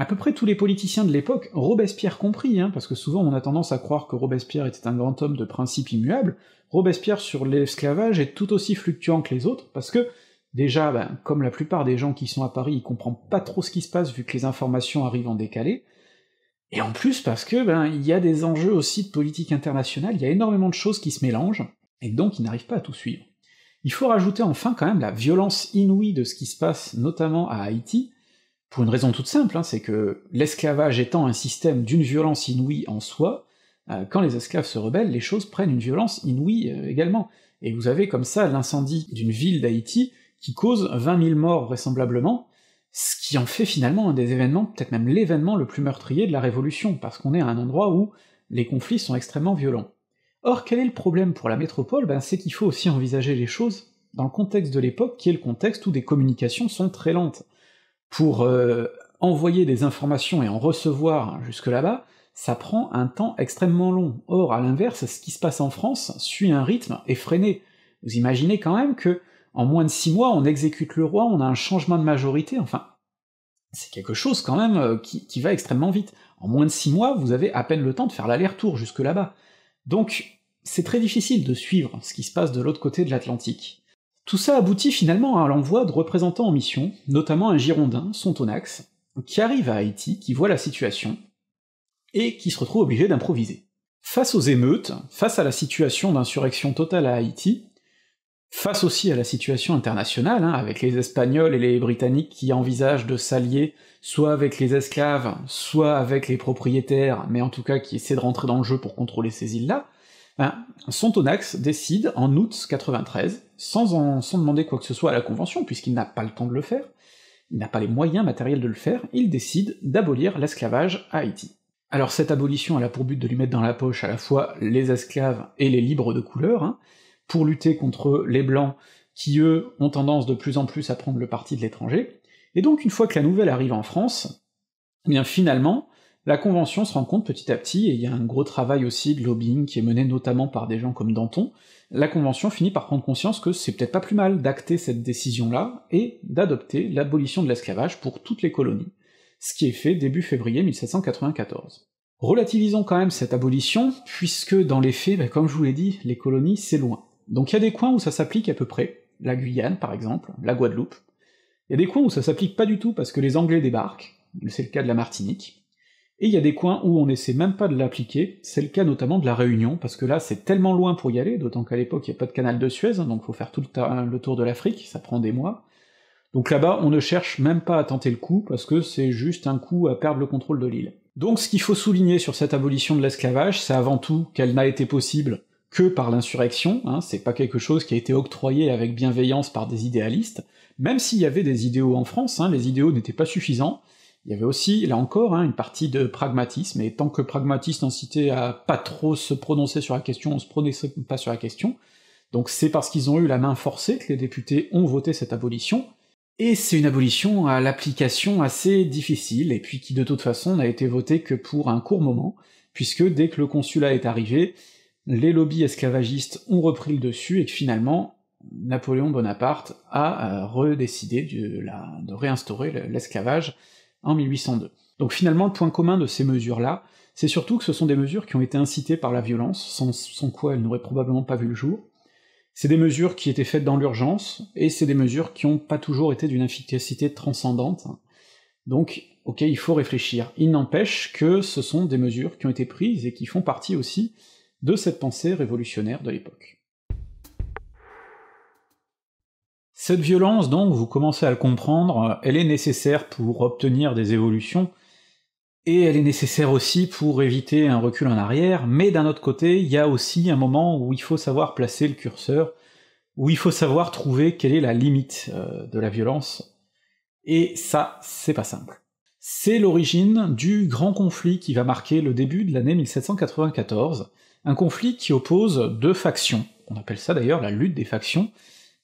à peu près tous les politiciens de l'époque, Robespierre compris, hein, parce que souvent on a tendance à croire que Robespierre était un grand homme de principes immuables, Robespierre sur l'esclavage est tout aussi fluctuant que les autres, parce que, déjà, ben, comme la plupart des gens qui sont à Paris, il comprend pas trop ce qui se passe vu que les informations arrivent en décalé, et en plus parce que, ben, il y a des enjeux aussi de politique internationale, il y a énormément de choses qui se mélangent, et donc il n'arrive pas à tout suivre. Il faut rajouter enfin quand même la violence inouïe de ce qui se passe, notamment à Haïti, pour une raison toute simple, hein, c'est que l'esclavage étant un système d'une violence inouïe en soi, euh, quand les esclaves se rebellent, les choses prennent une violence inouïe euh, également. Et vous avez comme ça l'incendie d'une ville d'Haïti qui cause 20 000 morts vraisemblablement, ce qui en fait finalement un des événements, peut-être même l'événement le plus meurtrier de la Révolution, parce qu'on est à un endroit où les conflits sont extrêmement violents. Or, quel est le problème pour la métropole ben, C'est qu'il faut aussi envisager les choses dans le contexte de l'époque, qui est le contexte où des communications sont très lentes pour euh, envoyer des informations et en recevoir jusque là-bas, ça prend un temps extrêmement long. Or, à l'inverse, ce qui se passe en France suit un rythme effréné. Vous imaginez quand même que, en moins de six mois, on exécute le roi, on a un changement de majorité, enfin, c'est quelque chose quand même euh, qui, qui, va extrêmement vite. En moins de six mois, vous avez à peine le temps de faire l'aller-retour jusque là-bas. Donc, c'est très difficile de suivre ce qui se passe de l'autre côté de l'Atlantique. Tout ça aboutit finalement à l'envoi de représentants en mission, notamment un Girondin, tonax, qui arrive à Haïti, qui voit la situation, et qui se retrouve obligé d'improviser. Face aux émeutes, face à la situation d'insurrection totale à Haïti, face aussi à la situation internationale, hein, avec les Espagnols et les Britanniques qui envisagent de s'allier soit avec les esclaves, soit avec les propriétaires, mais en tout cas qui essaient de rentrer dans le jeu pour contrôler ces îles-là, ben, Sontonax décide en août 93, sans, en, demander quoi que ce soit à la Convention, puisqu'il n'a pas le temps de le faire, il n'a pas les moyens matériels de le faire, il décide d'abolir l'esclavage à Haïti. Alors cette abolition a pour but de lui mettre dans la poche à la fois les esclaves et les libres de couleur, hein, pour lutter contre les blancs qui eux ont tendance de plus en plus à prendre le parti de l'étranger, et donc une fois que la nouvelle arrive en France, eh bien finalement, la Convention se rend compte petit à petit, et il y a un gros travail aussi de lobbying qui est mené notamment par des gens comme Danton, la Convention finit par prendre conscience que c'est peut-être pas plus mal d'acter cette décision-là, et d'adopter l'abolition de l'esclavage pour toutes les colonies, ce qui est fait début février 1794. Relativisons quand même cette abolition, puisque dans les faits, ben, comme je vous l'ai dit, les colonies c'est loin. Donc il y a des coins où ça s'applique à peu près, la Guyane par exemple, la Guadeloupe, il y a des coins où ça s'applique pas du tout parce que les Anglais débarquent, c'est le cas de la Martinique, et il y a des coins où on n'essaie même pas de l'appliquer, c'est le cas notamment de la Réunion, parce que là c'est tellement loin pour y aller, d'autant qu'à l'époque il n'y a pas de canal de Suez, hein, donc faut faire tout le, le tour de l'Afrique, ça prend des mois. Donc là-bas, on ne cherche même pas à tenter le coup, parce que c'est juste un coup à perdre le contrôle de l'île. Donc ce qu'il faut souligner sur cette abolition de l'esclavage, c'est avant tout qu'elle n'a été possible que par l'insurrection, hein, c'est pas quelque chose qui a été octroyé avec bienveillance par des idéalistes, même s'il y avait des idéaux en France, hein, les idéaux n'étaient pas suffisants, il y avait aussi, là encore, hein, une partie de pragmatisme, et tant que pragmatiste cité à pas trop se prononcer sur la question, on se prononçait pas sur la question, donc c'est parce qu'ils ont eu la main forcée que les députés ont voté cette abolition, et c'est une abolition à l'application assez difficile, et puis qui de toute façon n'a été votée que pour un court moment, puisque dès que le consulat est arrivé, les lobbies esclavagistes ont repris le dessus, et que finalement, Napoléon Bonaparte a euh, redécidé de, de réinstaurer l'esclavage, en 1802. Donc finalement, le point commun de ces mesures-là, c'est surtout que ce sont des mesures qui ont été incitées par la violence, sans, quoi elles n'auraient probablement pas vu le jour. C'est des mesures qui étaient faites dans l'urgence, et c'est des mesures qui n'ont pas toujours été d'une efficacité transcendante. Donc, ok, il faut réfléchir. Il n'empêche que ce sont des mesures qui ont été prises et qui font partie aussi de cette pensée révolutionnaire de l'époque. Cette violence, donc, vous commencez à le comprendre, euh, elle est nécessaire pour obtenir des évolutions, et elle est nécessaire aussi pour éviter un recul en arrière, mais d'un autre côté, il y a aussi un moment où il faut savoir placer le curseur, où il faut savoir trouver quelle est la limite euh, de la violence, et ça, c'est pas simple. C'est l'origine du grand conflit qui va marquer le début de l'année 1794, un conflit qui oppose deux factions, on appelle ça d'ailleurs la lutte des factions,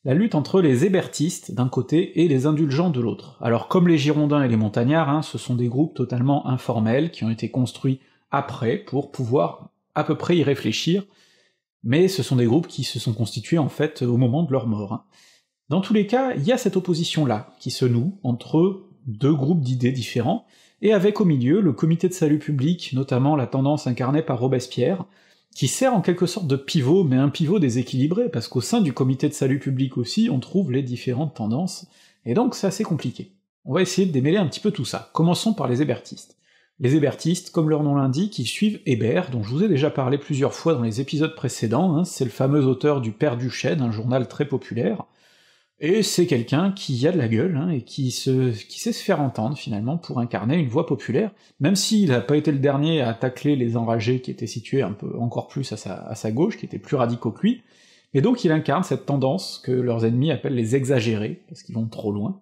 la lutte entre les hébertistes d'un côté et les indulgents de l'autre. Alors comme les Girondins et les Montagnards, hein, ce sont des groupes totalement informels qui ont été construits après pour pouvoir à peu près y réfléchir, mais ce sont des groupes qui se sont constitués en fait au moment de leur mort. Hein. Dans tous les cas, il y a cette opposition-là qui se noue entre deux groupes d'idées différents, et avec au milieu le comité de salut public, notamment la tendance incarnée par Robespierre, qui sert en quelque sorte de pivot, mais un pivot déséquilibré, parce qu'au sein du comité de salut public aussi, on trouve les différentes tendances, et donc c'est assez compliqué. On va essayer de démêler un petit peu tout ça. Commençons par les hébertistes. Les hébertistes, comme leur nom l'indique, ils suivent Hébert, dont je vous ai déjà parlé plusieurs fois dans les épisodes précédents, hein. c'est le fameux auteur du Père du un journal très populaire, et c'est quelqu'un qui a de la gueule, hein, et qui, se, qui sait se faire entendre finalement pour incarner une voix populaire, même s'il n'a pas été le dernier à tacler les enragés qui étaient situés un peu encore plus à sa, à sa gauche, qui étaient plus radicaux que lui, et donc il incarne cette tendance que leurs ennemis appellent les exagérés, parce qu'ils vont trop loin,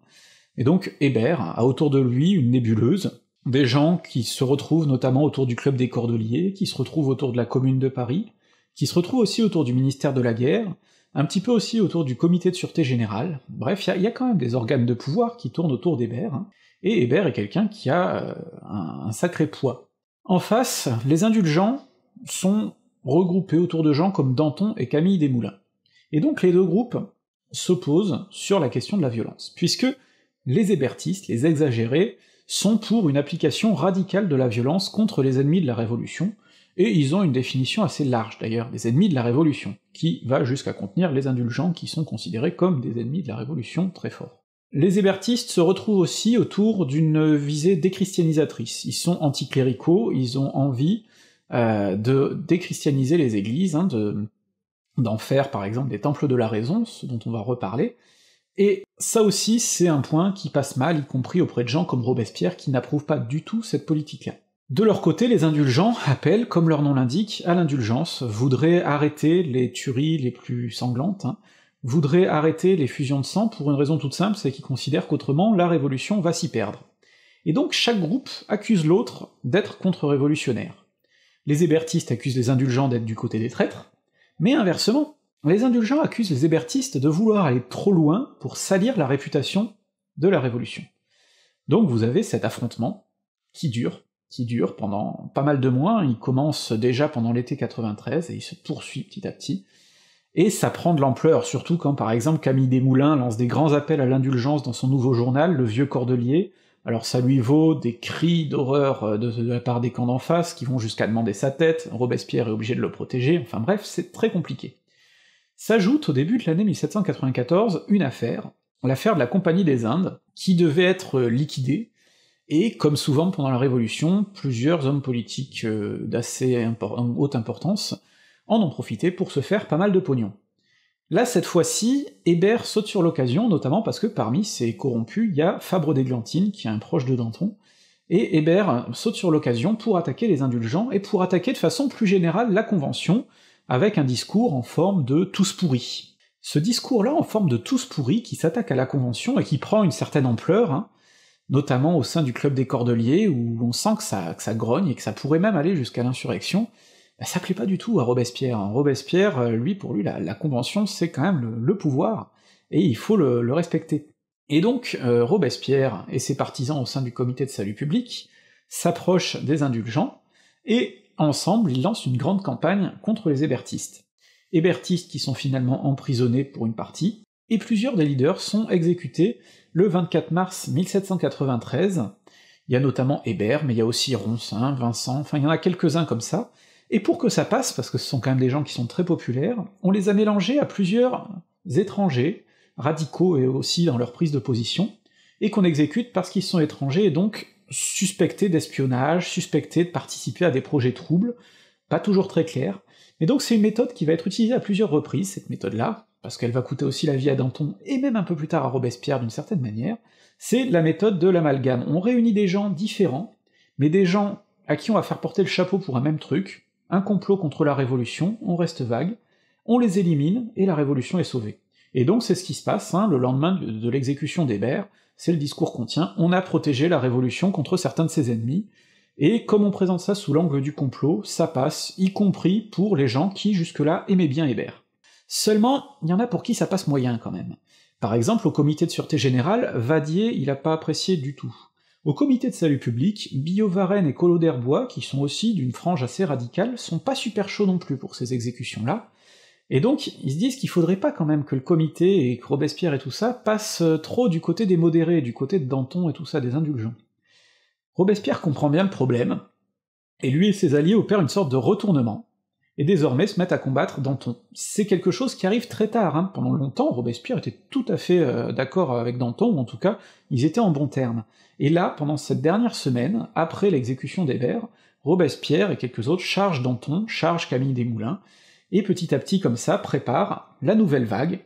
et donc Hébert a autour de lui une nébuleuse, des gens qui se retrouvent notamment autour du club des Cordeliers, qui se retrouvent autour de la Commune de Paris, qui se retrouvent aussi autour du ministère de la Guerre, un petit peu aussi autour du comité de sûreté générale, bref, il y, a quand même des organes de pouvoir qui tournent autour d'Hébert, hein. et Hébert est quelqu'un qui a euh, un, un sacré poids. En face, les indulgents sont regroupés autour de gens comme Danton et Camille Desmoulins. Et donc les deux groupes s'opposent sur la question de la violence, puisque les hébertistes, les exagérés, sont pour une application radicale de la violence contre les ennemis de la Révolution, et ils ont une définition assez large d'ailleurs des ennemis de la Révolution, qui va jusqu'à contenir les indulgents qui sont considérés comme des ennemis de la Révolution très forts. Les hébertistes se retrouvent aussi autour d'une visée déchristianisatrice, ils sont anticléricaux, ils ont envie euh, de déchristianiser les églises, hein, de d'en faire par exemple des temples de la raison, ce dont on va reparler, et ça aussi c'est un point qui passe mal, y compris auprès de gens comme Robespierre qui n'approuvent pas du tout cette politique-là. De leur côté, les indulgents appellent, comme leur nom l'indique, à l'indulgence, voudraient arrêter les tueries les plus sanglantes, hein, voudraient arrêter les fusions de sang pour une raison toute simple, c'est qu'ils considèrent qu'autrement la révolution va s'y perdre. Et donc chaque groupe accuse l'autre d'être contre-révolutionnaire. Les hébertistes accusent les indulgents d'être du côté des traîtres, mais inversement, les indulgents accusent les hébertistes de vouloir aller trop loin pour salir la réputation de la révolution. Donc vous avez cet affrontement qui dure qui dure pendant pas mal de mois, il commence déjà pendant l'été 93 et il se poursuit petit à petit, et ça prend de l'ampleur, surtout quand par exemple Camille Desmoulins lance des grands appels à l'indulgence dans son nouveau journal, Le Vieux Cordelier, alors ça lui vaut des cris d'horreur euh, de, la part des camps d'en face, qui vont jusqu'à demander sa tête, Robespierre est obligé de le protéger, enfin bref, c'est très compliqué. S'ajoute au début de l'année 1794 une affaire, l'affaire de la Compagnie des Indes, qui devait être euh, liquidée, et comme souvent pendant la Révolution, plusieurs hommes politiques euh, d'assez haute importance en ont profité pour se faire pas mal de pognon. Là, cette fois-ci, Hébert saute sur l'occasion, notamment parce que parmi ces corrompus, il y a Fabre d'Églantine, qui est un proche de Danton, et Hébert saute sur l'occasion pour attaquer les indulgents, et pour attaquer de façon plus générale la Convention, avec un discours en forme de tous pourris. Ce discours-là, en forme de tous pourris, qui s'attaque à la Convention et qui prend une certaine ampleur, hein, notamment au sein du club des Cordeliers, où on sent que ça, grogne et que ça pourrait même aller jusqu'à l'insurrection, bah ça plaît pas du tout à Robespierre. Hein. Robespierre, euh, lui, pour lui, la, Convention, c'est quand même le, pouvoir, et il faut le, respecter. Et donc, euh, Robespierre et ses partisans au sein du comité de salut public s'approchent des indulgents, et ensemble, ils lancent une grande campagne contre les hébertistes. Hébertistes qui sont finalement emprisonnés pour une partie, et plusieurs des leaders sont exécutés le 24 mars 1793. Il y a notamment Hébert, mais il y a aussi Ronsin, Vincent, enfin il y en a quelques-uns comme ça, et pour que ça passe, parce que ce sont quand même des gens qui sont très populaires, on les a mélangés à plusieurs étrangers, radicaux et aussi dans leur prise de position, et qu'on exécute parce qu'ils sont étrangers et donc suspectés d'espionnage, suspectés de participer à des projets troubles, pas toujours très clairs, mais donc c'est une méthode qui va être utilisée à plusieurs reprises, cette méthode-là, parce qu'elle va coûter aussi la vie à Danton, et même un peu plus tard à Robespierre d'une certaine manière, c'est la méthode de l'amalgame. On réunit des gens différents, mais des gens à qui on va faire porter le chapeau pour un même truc, un complot contre la Révolution, on reste vague, on les élimine, et la Révolution est sauvée. Et donc c'est ce qui se passe, hein, le lendemain de l'exécution d'Hébert, c'est le discours qu'on tient, on a protégé la Révolution contre certains de ses ennemis, et comme on présente ça sous l'angle du complot, ça passe, y compris pour les gens qui jusque-là aimaient bien Hébert. Seulement, il y en a pour qui ça passe moyen quand même. Par exemple, au comité de sûreté générale, Vadier, il a pas apprécié du tout. Au comité de salut public, billot et Collot d'Herbois, qui sont aussi d'une frange assez radicale, sont pas super chauds non plus pour ces exécutions-là, et donc ils se disent qu'il faudrait pas quand même que le comité et que Robespierre et tout ça passent euh, trop du côté des modérés, du côté de Danton et tout ça, des indulgents. Robespierre comprend bien le problème, et lui et ses alliés opèrent une sorte de retournement, et désormais se mettent à combattre Danton. C'est quelque chose qui arrive très tard, hein. pendant longtemps Robespierre était tout à fait euh, d'accord avec Danton, ou en tout cas, ils étaient en bons termes. Et là, pendant cette dernière semaine, après l'exécution des d'Hébert, Robespierre et quelques autres chargent Danton, chargent Camille Desmoulins, et petit à petit comme ça préparent la nouvelle vague,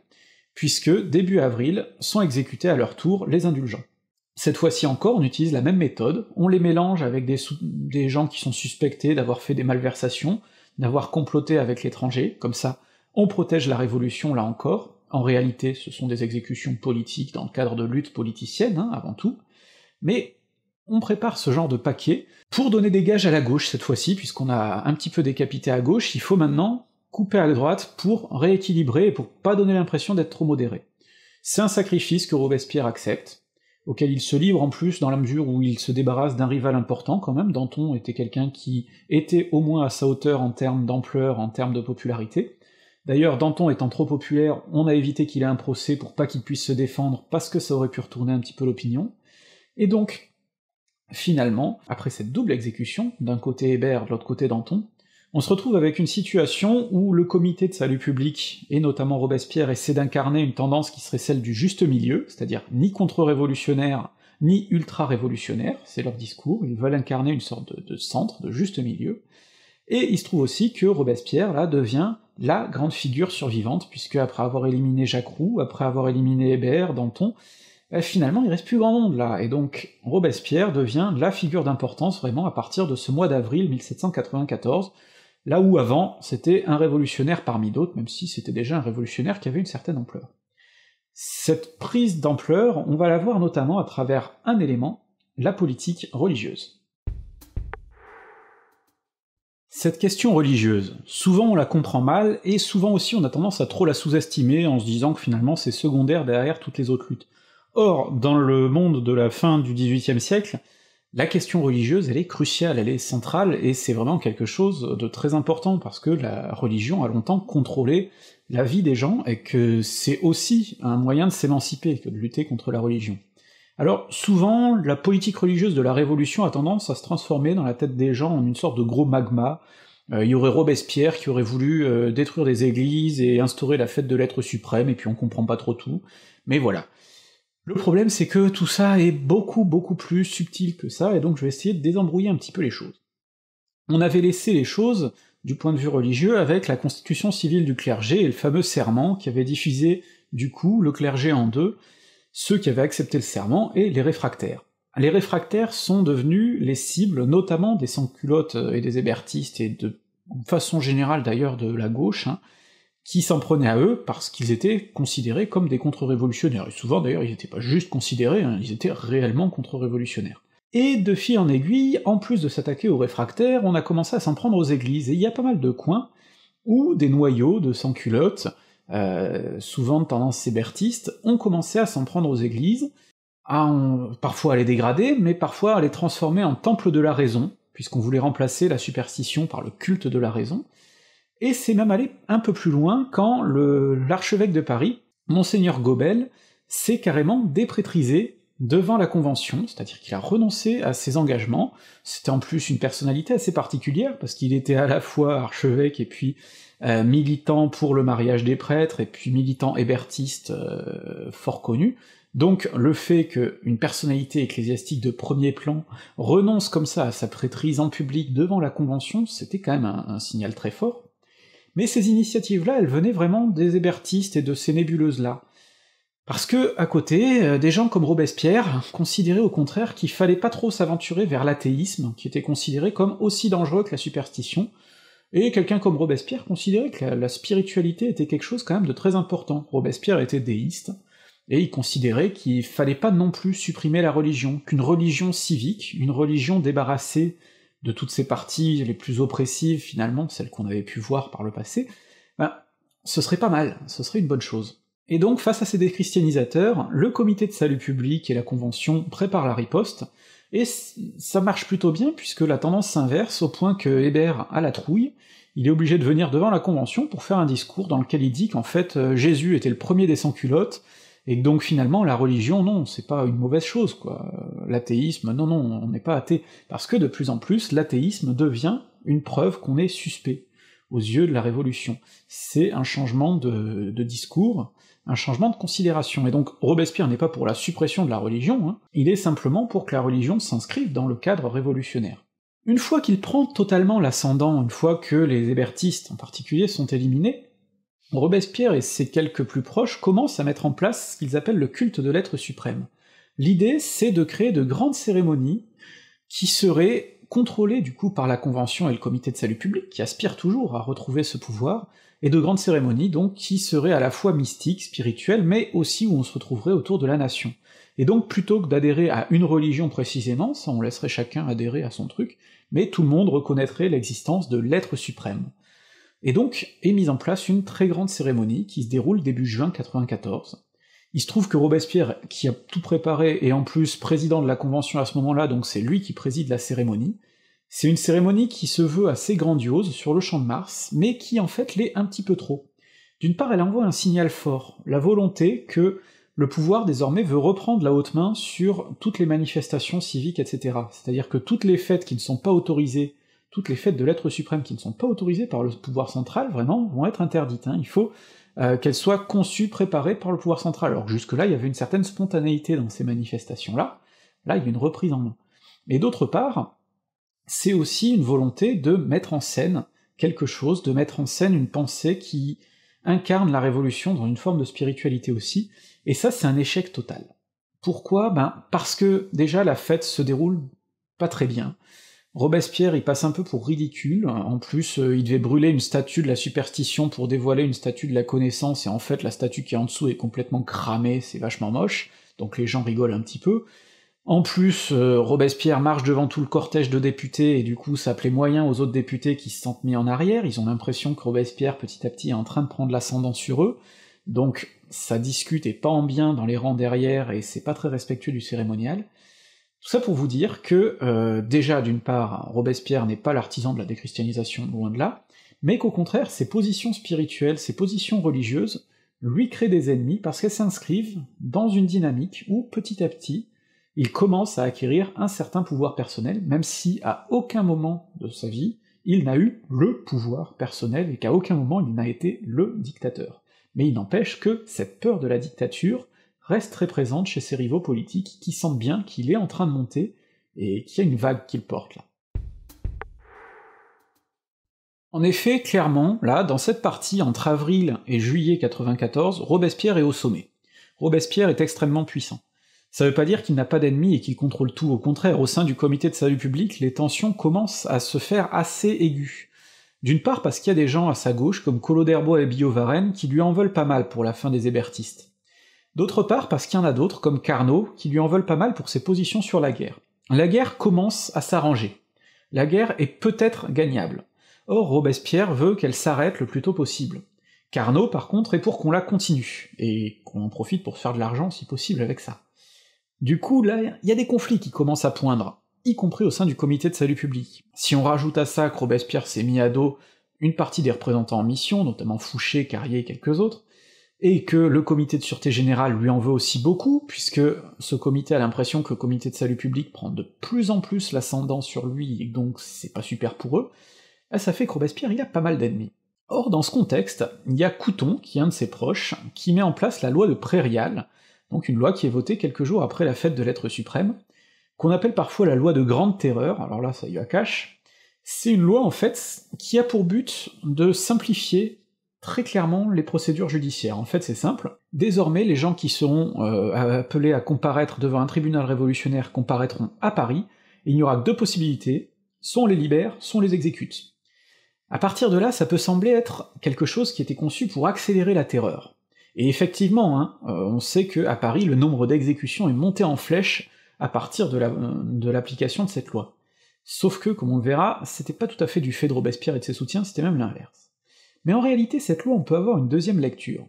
puisque début avril sont exécutés à leur tour les indulgents. Cette fois-ci encore, on utilise la même méthode, on les mélange avec des gens qui sont suspectés d'avoir fait des malversations, d'avoir comploté avec l'étranger, comme ça on protège la Révolution là encore, en réalité ce sont des exécutions politiques dans le cadre de luttes politiciennes, hein, avant tout, mais on prépare ce genre de paquet pour donner des gages à la gauche cette fois-ci, puisqu'on a un petit peu décapité à gauche, il faut maintenant couper à la droite pour rééquilibrer et pour pas donner l'impression d'être trop modéré. C'est un sacrifice que Robespierre accepte, auquel il se livre en plus dans la mesure où il se débarrasse d'un rival important quand même. Danton était quelqu'un qui était au moins à sa hauteur en termes d'ampleur, en termes de popularité. D'ailleurs, Danton étant trop populaire, on a évité qu'il ait un procès pour pas qu'il puisse se défendre parce que ça aurait pu retourner un petit peu l'opinion. Et donc, finalement, après cette double exécution, d'un côté Hébert, de l'autre côté Danton, on se retrouve avec une situation où le comité de salut public, et notamment Robespierre, essaie d'incarner une tendance qui serait celle du juste milieu, c'est-à-dire ni contre-révolutionnaire, ni ultra-révolutionnaire, c'est leur discours, ils veulent incarner une sorte de, centre, de juste milieu, et il se trouve aussi que Robespierre, là, devient la grande figure survivante, puisque après avoir éliminé Jacques Roux, après avoir éliminé Hébert, Danton, bah, finalement il reste plus grand monde là, et donc Robespierre devient la figure d'importance vraiment à partir de ce mois d'avril 1794, là où avant c'était un révolutionnaire parmi d'autres, même si c'était déjà un révolutionnaire qui avait une certaine ampleur. Cette prise d'ampleur, on va la voir notamment à travers un élément, la politique religieuse. Cette question religieuse, souvent on la comprend mal, et souvent aussi on a tendance à trop la sous-estimer en se disant que finalement c'est secondaire derrière toutes les autres luttes. Or, dans le monde de la fin du XVIIIe siècle, la question religieuse, elle est cruciale, elle est centrale, et c'est vraiment quelque chose de très important, parce que la religion a longtemps contrôlé la vie des gens, et que c'est aussi un moyen de s'émanciper que de lutter contre la religion. Alors souvent, la politique religieuse de la Révolution a tendance à se transformer dans la tête des gens en une sorte de gros magma. Euh, il y aurait Robespierre qui aurait voulu euh, détruire des églises et instaurer la fête de l'être suprême, et puis on comprend pas trop tout. Mais voilà. Le problème, c'est que tout ça est beaucoup, beaucoup plus subtil que ça, et donc je vais essayer de désembrouiller un petit peu les choses. On avait laissé les choses, du point de vue religieux, avec la constitution civile du clergé et le fameux serment qui avait diffusé, du coup, le clergé en deux, ceux qui avaient accepté le serment et les réfractaires. Les réfractaires sont devenus les cibles, notamment des sans-culottes euh, et des hébertistes, et de façon générale d'ailleurs de la gauche, hein, qui s'en prenaient à eux parce qu'ils étaient considérés comme des contre-révolutionnaires, et souvent d'ailleurs ils n'étaient pas juste considérés, hein, ils étaient réellement contre-révolutionnaires. Et de fil en aiguille, en plus de s'attaquer aux réfractaires, on a commencé à s'en prendre aux églises, et il y a pas mal de coins où des noyaux de sans-culottes, euh, souvent de tendance sébertiste, ont commencé à s'en prendre aux églises, à parfois à les dégrader, mais parfois à les transformer en temples de la raison, puisqu'on voulait remplacer la superstition par le culte de la raison, et c'est même allé un peu plus loin quand l'archevêque de Paris, monseigneur Gobel, s'est carrément déprétrisé devant la Convention, c'est-à-dire qu'il a renoncé à ses engagements, c'était en plus une personnalité assez particulière, parce qu'il était à la fois archevêque et puis euh, militant pour le mariage des prêtres, et puis militant hébertiste euh, fort connu, donc le fait qu'une personnalité ecclésiastique de premier plan renonce comme ça à sa prêtrise en public devant la Convention, c'était quand même un signal très fort. Mais ces initiatives-là, elles venaient vraiment des hébertistes et de ces nébuleuses-là. Parce que, à côté, euh, des gens comme Robespierre considéraient au contraire qu'il fallait pas trop s'aventurer vers l'athéisme, qui était considéré comme aussi dangereux que la superstition, et quelqu'un comme Robespierre considérait que la, spiritualité était quelque chose quand même de très important. Robespierre était déiste, et il considérait qu'il fallait pas non plus supprimer la religion, qu'une religion civique, une religion débarrassée de toutes ces parties les plus oppressives finalement, celles qu'on avait pu voir par le passé, ben, ce serait pas mal, ce serait une bonne chose. Et donc, face à ces déchristianisateurs, le comité de salut public et la Convention préparent la riposte, et ça marche plutôt bien puisque la tendance s'inverse au point que Hébert a la trouille, il est obligé de venir devant la Convention pour faire un discours dans lequel il dit qu'en fait euh, Jésus était le premier des sans-culottes, et donc finalement, la religion, non, c'est pas une mauvaise chose, quoi. L'athéisme, non, non, on n'est pas athée. Parce que de plus en plus, l'athéisme devient une preuve qu'on est suspect aux yeux de la Révolution. C'est un changement de, discours, un changement de considération. Et donc Robespierre n'est pas pour la suppression de la religion, hein, il est simplement pour que la religion s'inscrive dans le cadre révolutionnaire. Une fois qu'il prend totalement l'ascendant, une fois que les hébertistes en particulier sont éliminés, Robespierre et ses quelques plus proches commencent à mettre en place ce qu'ils appellent le culte de l'être suprême. L'idée, c'est de créer de grandes cérémonies qui seraient contrôlées du coup par la Convention et le Comité de salut public, qui aspirent toujours à retrouver ce pouvoir, et de grandes cérémonies donc qui seraient à la fois mystiques, spirituelles, mais aussi où on se retrouverait autour de la nation. Et donc plutôt que d'adhérer à une religion précisément, ça on laisserait chacun adhérer à son truc, mais tout le monde reconnaîtrait l'existence de l'être suprême. Et donc est mise en place une très grande cérémonie qui se déroule début juin 94. Il se trouve que Robespierre, qui a tout préparé, et en plus président de la Convention à ce moment-là, donc c'est lui qui préside la cérémonie, c'est une cérémonie qui se veut assez grandiose sur le champ de Mars, mais qui en fait l'est un petit peu trop. D'une part, elle envoie un signal fort, la volonté que le pouvoir désormais veut reprendre la haute main sur toutes les manifestations civiques, etc. C'est-à-dire que toutes les fêtes qui ne sont pas autorisées toutes les fêtes de l'être suprême qui ne sont pas autorisées par le pouvoir central, vraiment, vont être interdites. Hein. Il faut euh, qu'elles soient conçues, préparées par le pouvoir central. Alors jusque-là, il y avait une certaine spontanéité dans ces manifestations-là, là, il y a une reprise en main. Mais d'autre part, c'est aussi une volonté de mettre en scène quelque chose, de mettre en scène une pensée qui incarne la révolution dans une forme de spiritualité aussi, et ça c'est un échec total. Pourquoi Ben parce que déjà la fête se déroule pas très bien, Robespierre, il passe un peu pour ridicule. En plus, euh, il devait brûler une statue de la superstition pour dévoiler une statue de la connaissance, et en fait, la statue qui est en dessous est complètement cramée, c'est vachement moche, donc les gens rigolent un petit peu. En plus, euh, Robespierre marche devant tout le cortège de députés, et du coup, ça plaît moyen aux autres députés qui se sentent mis en arrière, ils ont l'impression que Robespierre, petit à petit, est en train de prendre l'ascendant sur eux, donc ça discute et pas en bien dans les rangs derrière, et c'est pas très respectueux du cérémonial. Tout ça pour vous dire que, euh, déjà, d'une part, Robespierre n'est pas l'artisan de la déchristianisation, loin de là, mais qu'au contraire, ses positions spirituelles, ses positions religieuses, lui créent des ennemis parce qu'elles s'inscrivent dans une dynamique où, petit à petit, il commence à acquérir un certain pouvoir personnel, même si à aucun moment de sa vie, il n'a eu le pouvoir personnel et qu'à aucun moment il n'a été le dictateur. Mais il n'empêche que cette peur de la dictature reste très présente chez ses rivaux politiques qui sentent bien qu'il est en train de monter et qu'il y a une vague qu'il porte là. En effet, clairement, là, dans cette partie entre avril et juillet 94, Robespierre est au sommet. Robespierre est extrêmement puissant. Ça veut pas dire qu'il n'a pas d'ennemis et qu'il contrôle tout, au contraire, au sein du comité de salut public, les tensions commencent à se faire assez aiguës. D'une part parce qu'il y a des gens à sa gauche, comme Collot d'Herbois et Biovarenne, qui lui en veulent pas mal pour la fin des hébertistes d'autre part parce qu'il y en a d'autres, comme Carnot, qui lui en veulent pas mal pour ses positions sur la guerre. La guerre commence à s'arranger. La guerre est peut-être gagnable. Or Robespierre veut qu'elle s'arrête le plus tôt possible. Carnot, par contre, est pour qu'on la continue, et qu'on en profite pour faire de l'argent si possible avec ça. Du coup, là, il y a des conflits qui commencent à poindre, y compris au sein du comité de salut public. Si on rajoute à ça que Robespierre s'est mis à dos une partie des représentants en mission, notamment Fouché, Carrier et quelques autres, et que le comité de sûreté générale lui en veut aussi beaucoup, puisque ce comité a l'impression que le comité de salut public prend de plus en plus l'ascendant sur lui, et donc c'est pas super pour eux, et ah, ça fait que Robespierre il a pas mal d'ennemis. Or, dans ce contexte, il y a Couton, qui est un de ses proches, qui met en place la loi de Prairial, donc une loi qui est votée quelques jours après la fête de l'être suprême, qu'on appelle parfois la loi de grande terreur, alors là ça y à cache, c'est une loi en fait qui a pour but de simplifier très clairement les procédures judiciaires. En fait, c'est simple. Désormais, les gens qui seront euh, appelés à comparaître devant un tribunal révolutionnaire comparaîtront à Paris, et il n'y aura que deux possibilités, soit on les libère, soit on les exécute. À partir de là, ça peut sembler être quelque chose qui était conçu pour accélérer la terreur. Et effectivement, hein, euh, on sait que à Paris, le nombre d'exécutions est monté en flèche à partir de euh, l'application de, de cette loi. Sauf que, comme on le verra, c'était pas tout à fait du fait de Robespierre et de ses soutiens, c'était même l'inverse. Mais en réalité, cette loi, on peut avoir une deuxième lecture.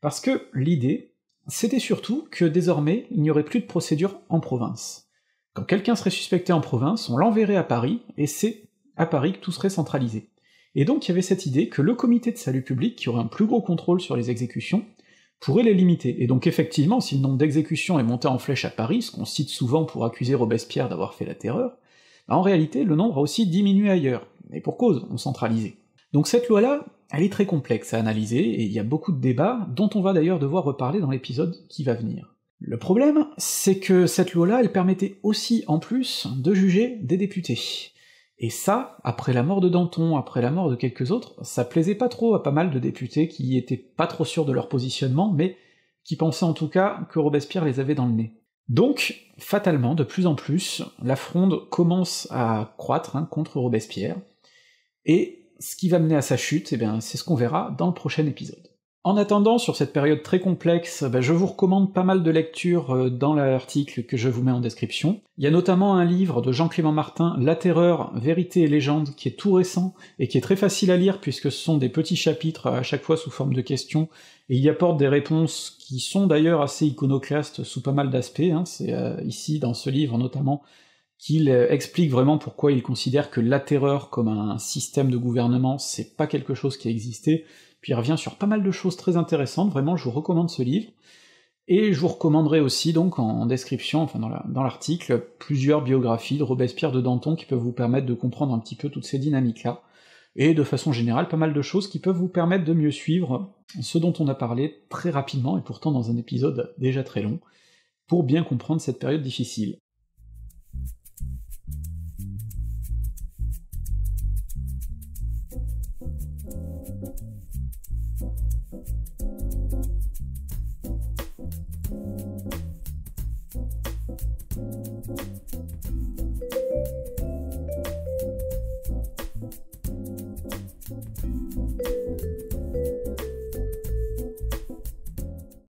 Parce que l'idée, c'était surtout que désormais, il n'y aurait plus de procédure en province. Quand quelqu'un serait suspecté en province, on l'enverrait à Paris, et c'est à Paris que tout serait centralisé. Et donc il y avait cette idée que le comité de salut public, qui aurait un plus gros contrôle sur les exécutions, pourrait les limiter. Et donc effectivement, si le nombre d'exécutions est monté en flèche à Paris, ce qu'on cite souvent pour accuser Robespierre d'avoir fait la terreur, bah, en réalité le nombre a aussi diminué ailleurs, et pour cause, on centralisait. Donc cette loi-là, elle est très complexe à analyser, et il y a beaucoup de débats, dont on va d'ailleurs devoir reparler dans l'épisode qui va venir. Le problème, c'est que cette loi-là, elle permettait aussi, en plus, de juger des députés. Et ça, après la mort de Danton, après la mort de quelques autres, ça plaisait pas trop à pas mal de députés qui étaient pas trop sûrs de leur positionnement, mais qui pensaient en tout cas que Robespierre les avait dans le nez. Donc, fatalement, de plus en plus, la fronde commence à croître hein, contre Robespierre, et ce qui va mener à sa chute, eh bien c'est ce qu'on verra dans le prochain épisode. En attendant, sur cette période très complexe, eh ben, je vous recommande pas mal de lectures euh, dans l'article que je vous mets en description. Il y a notamment un livre de Jean-Clément Martin, La Terreur, Vérité et Légende, qui est tout récent et qui est très facile à lire puisque ce sont des petits chapitres à chaque fois sous forme de questions, et il y apporte des réponses qui sont d'ailleurs assez iconoclastes sous pas mal d'aspects, hein. c'est euh, ici dans ce livre notamment qu'il euh, explique vraiment pourquoi il considère que la terreur comme un système de gouvernement, c'est pas quelque chose qui a existé, puis il revient sur pas mal de choses très intéressantes, vraiment je vous recommande ce livre, et je vous recommanderai aussi donc en description, enfin dans l'article, plusieurs biographies de Robespierre de Danton qui peuvent vous permettre de comprendre un petit peu toutes ces dynamiques-là, et de façon générale pas mal de choses qui peuvent vous permettre de mieux suivre ce dont on a parlé très rapidement, et pourtant dans un épisode déjà très long, pour bien comprendre cette période difficile.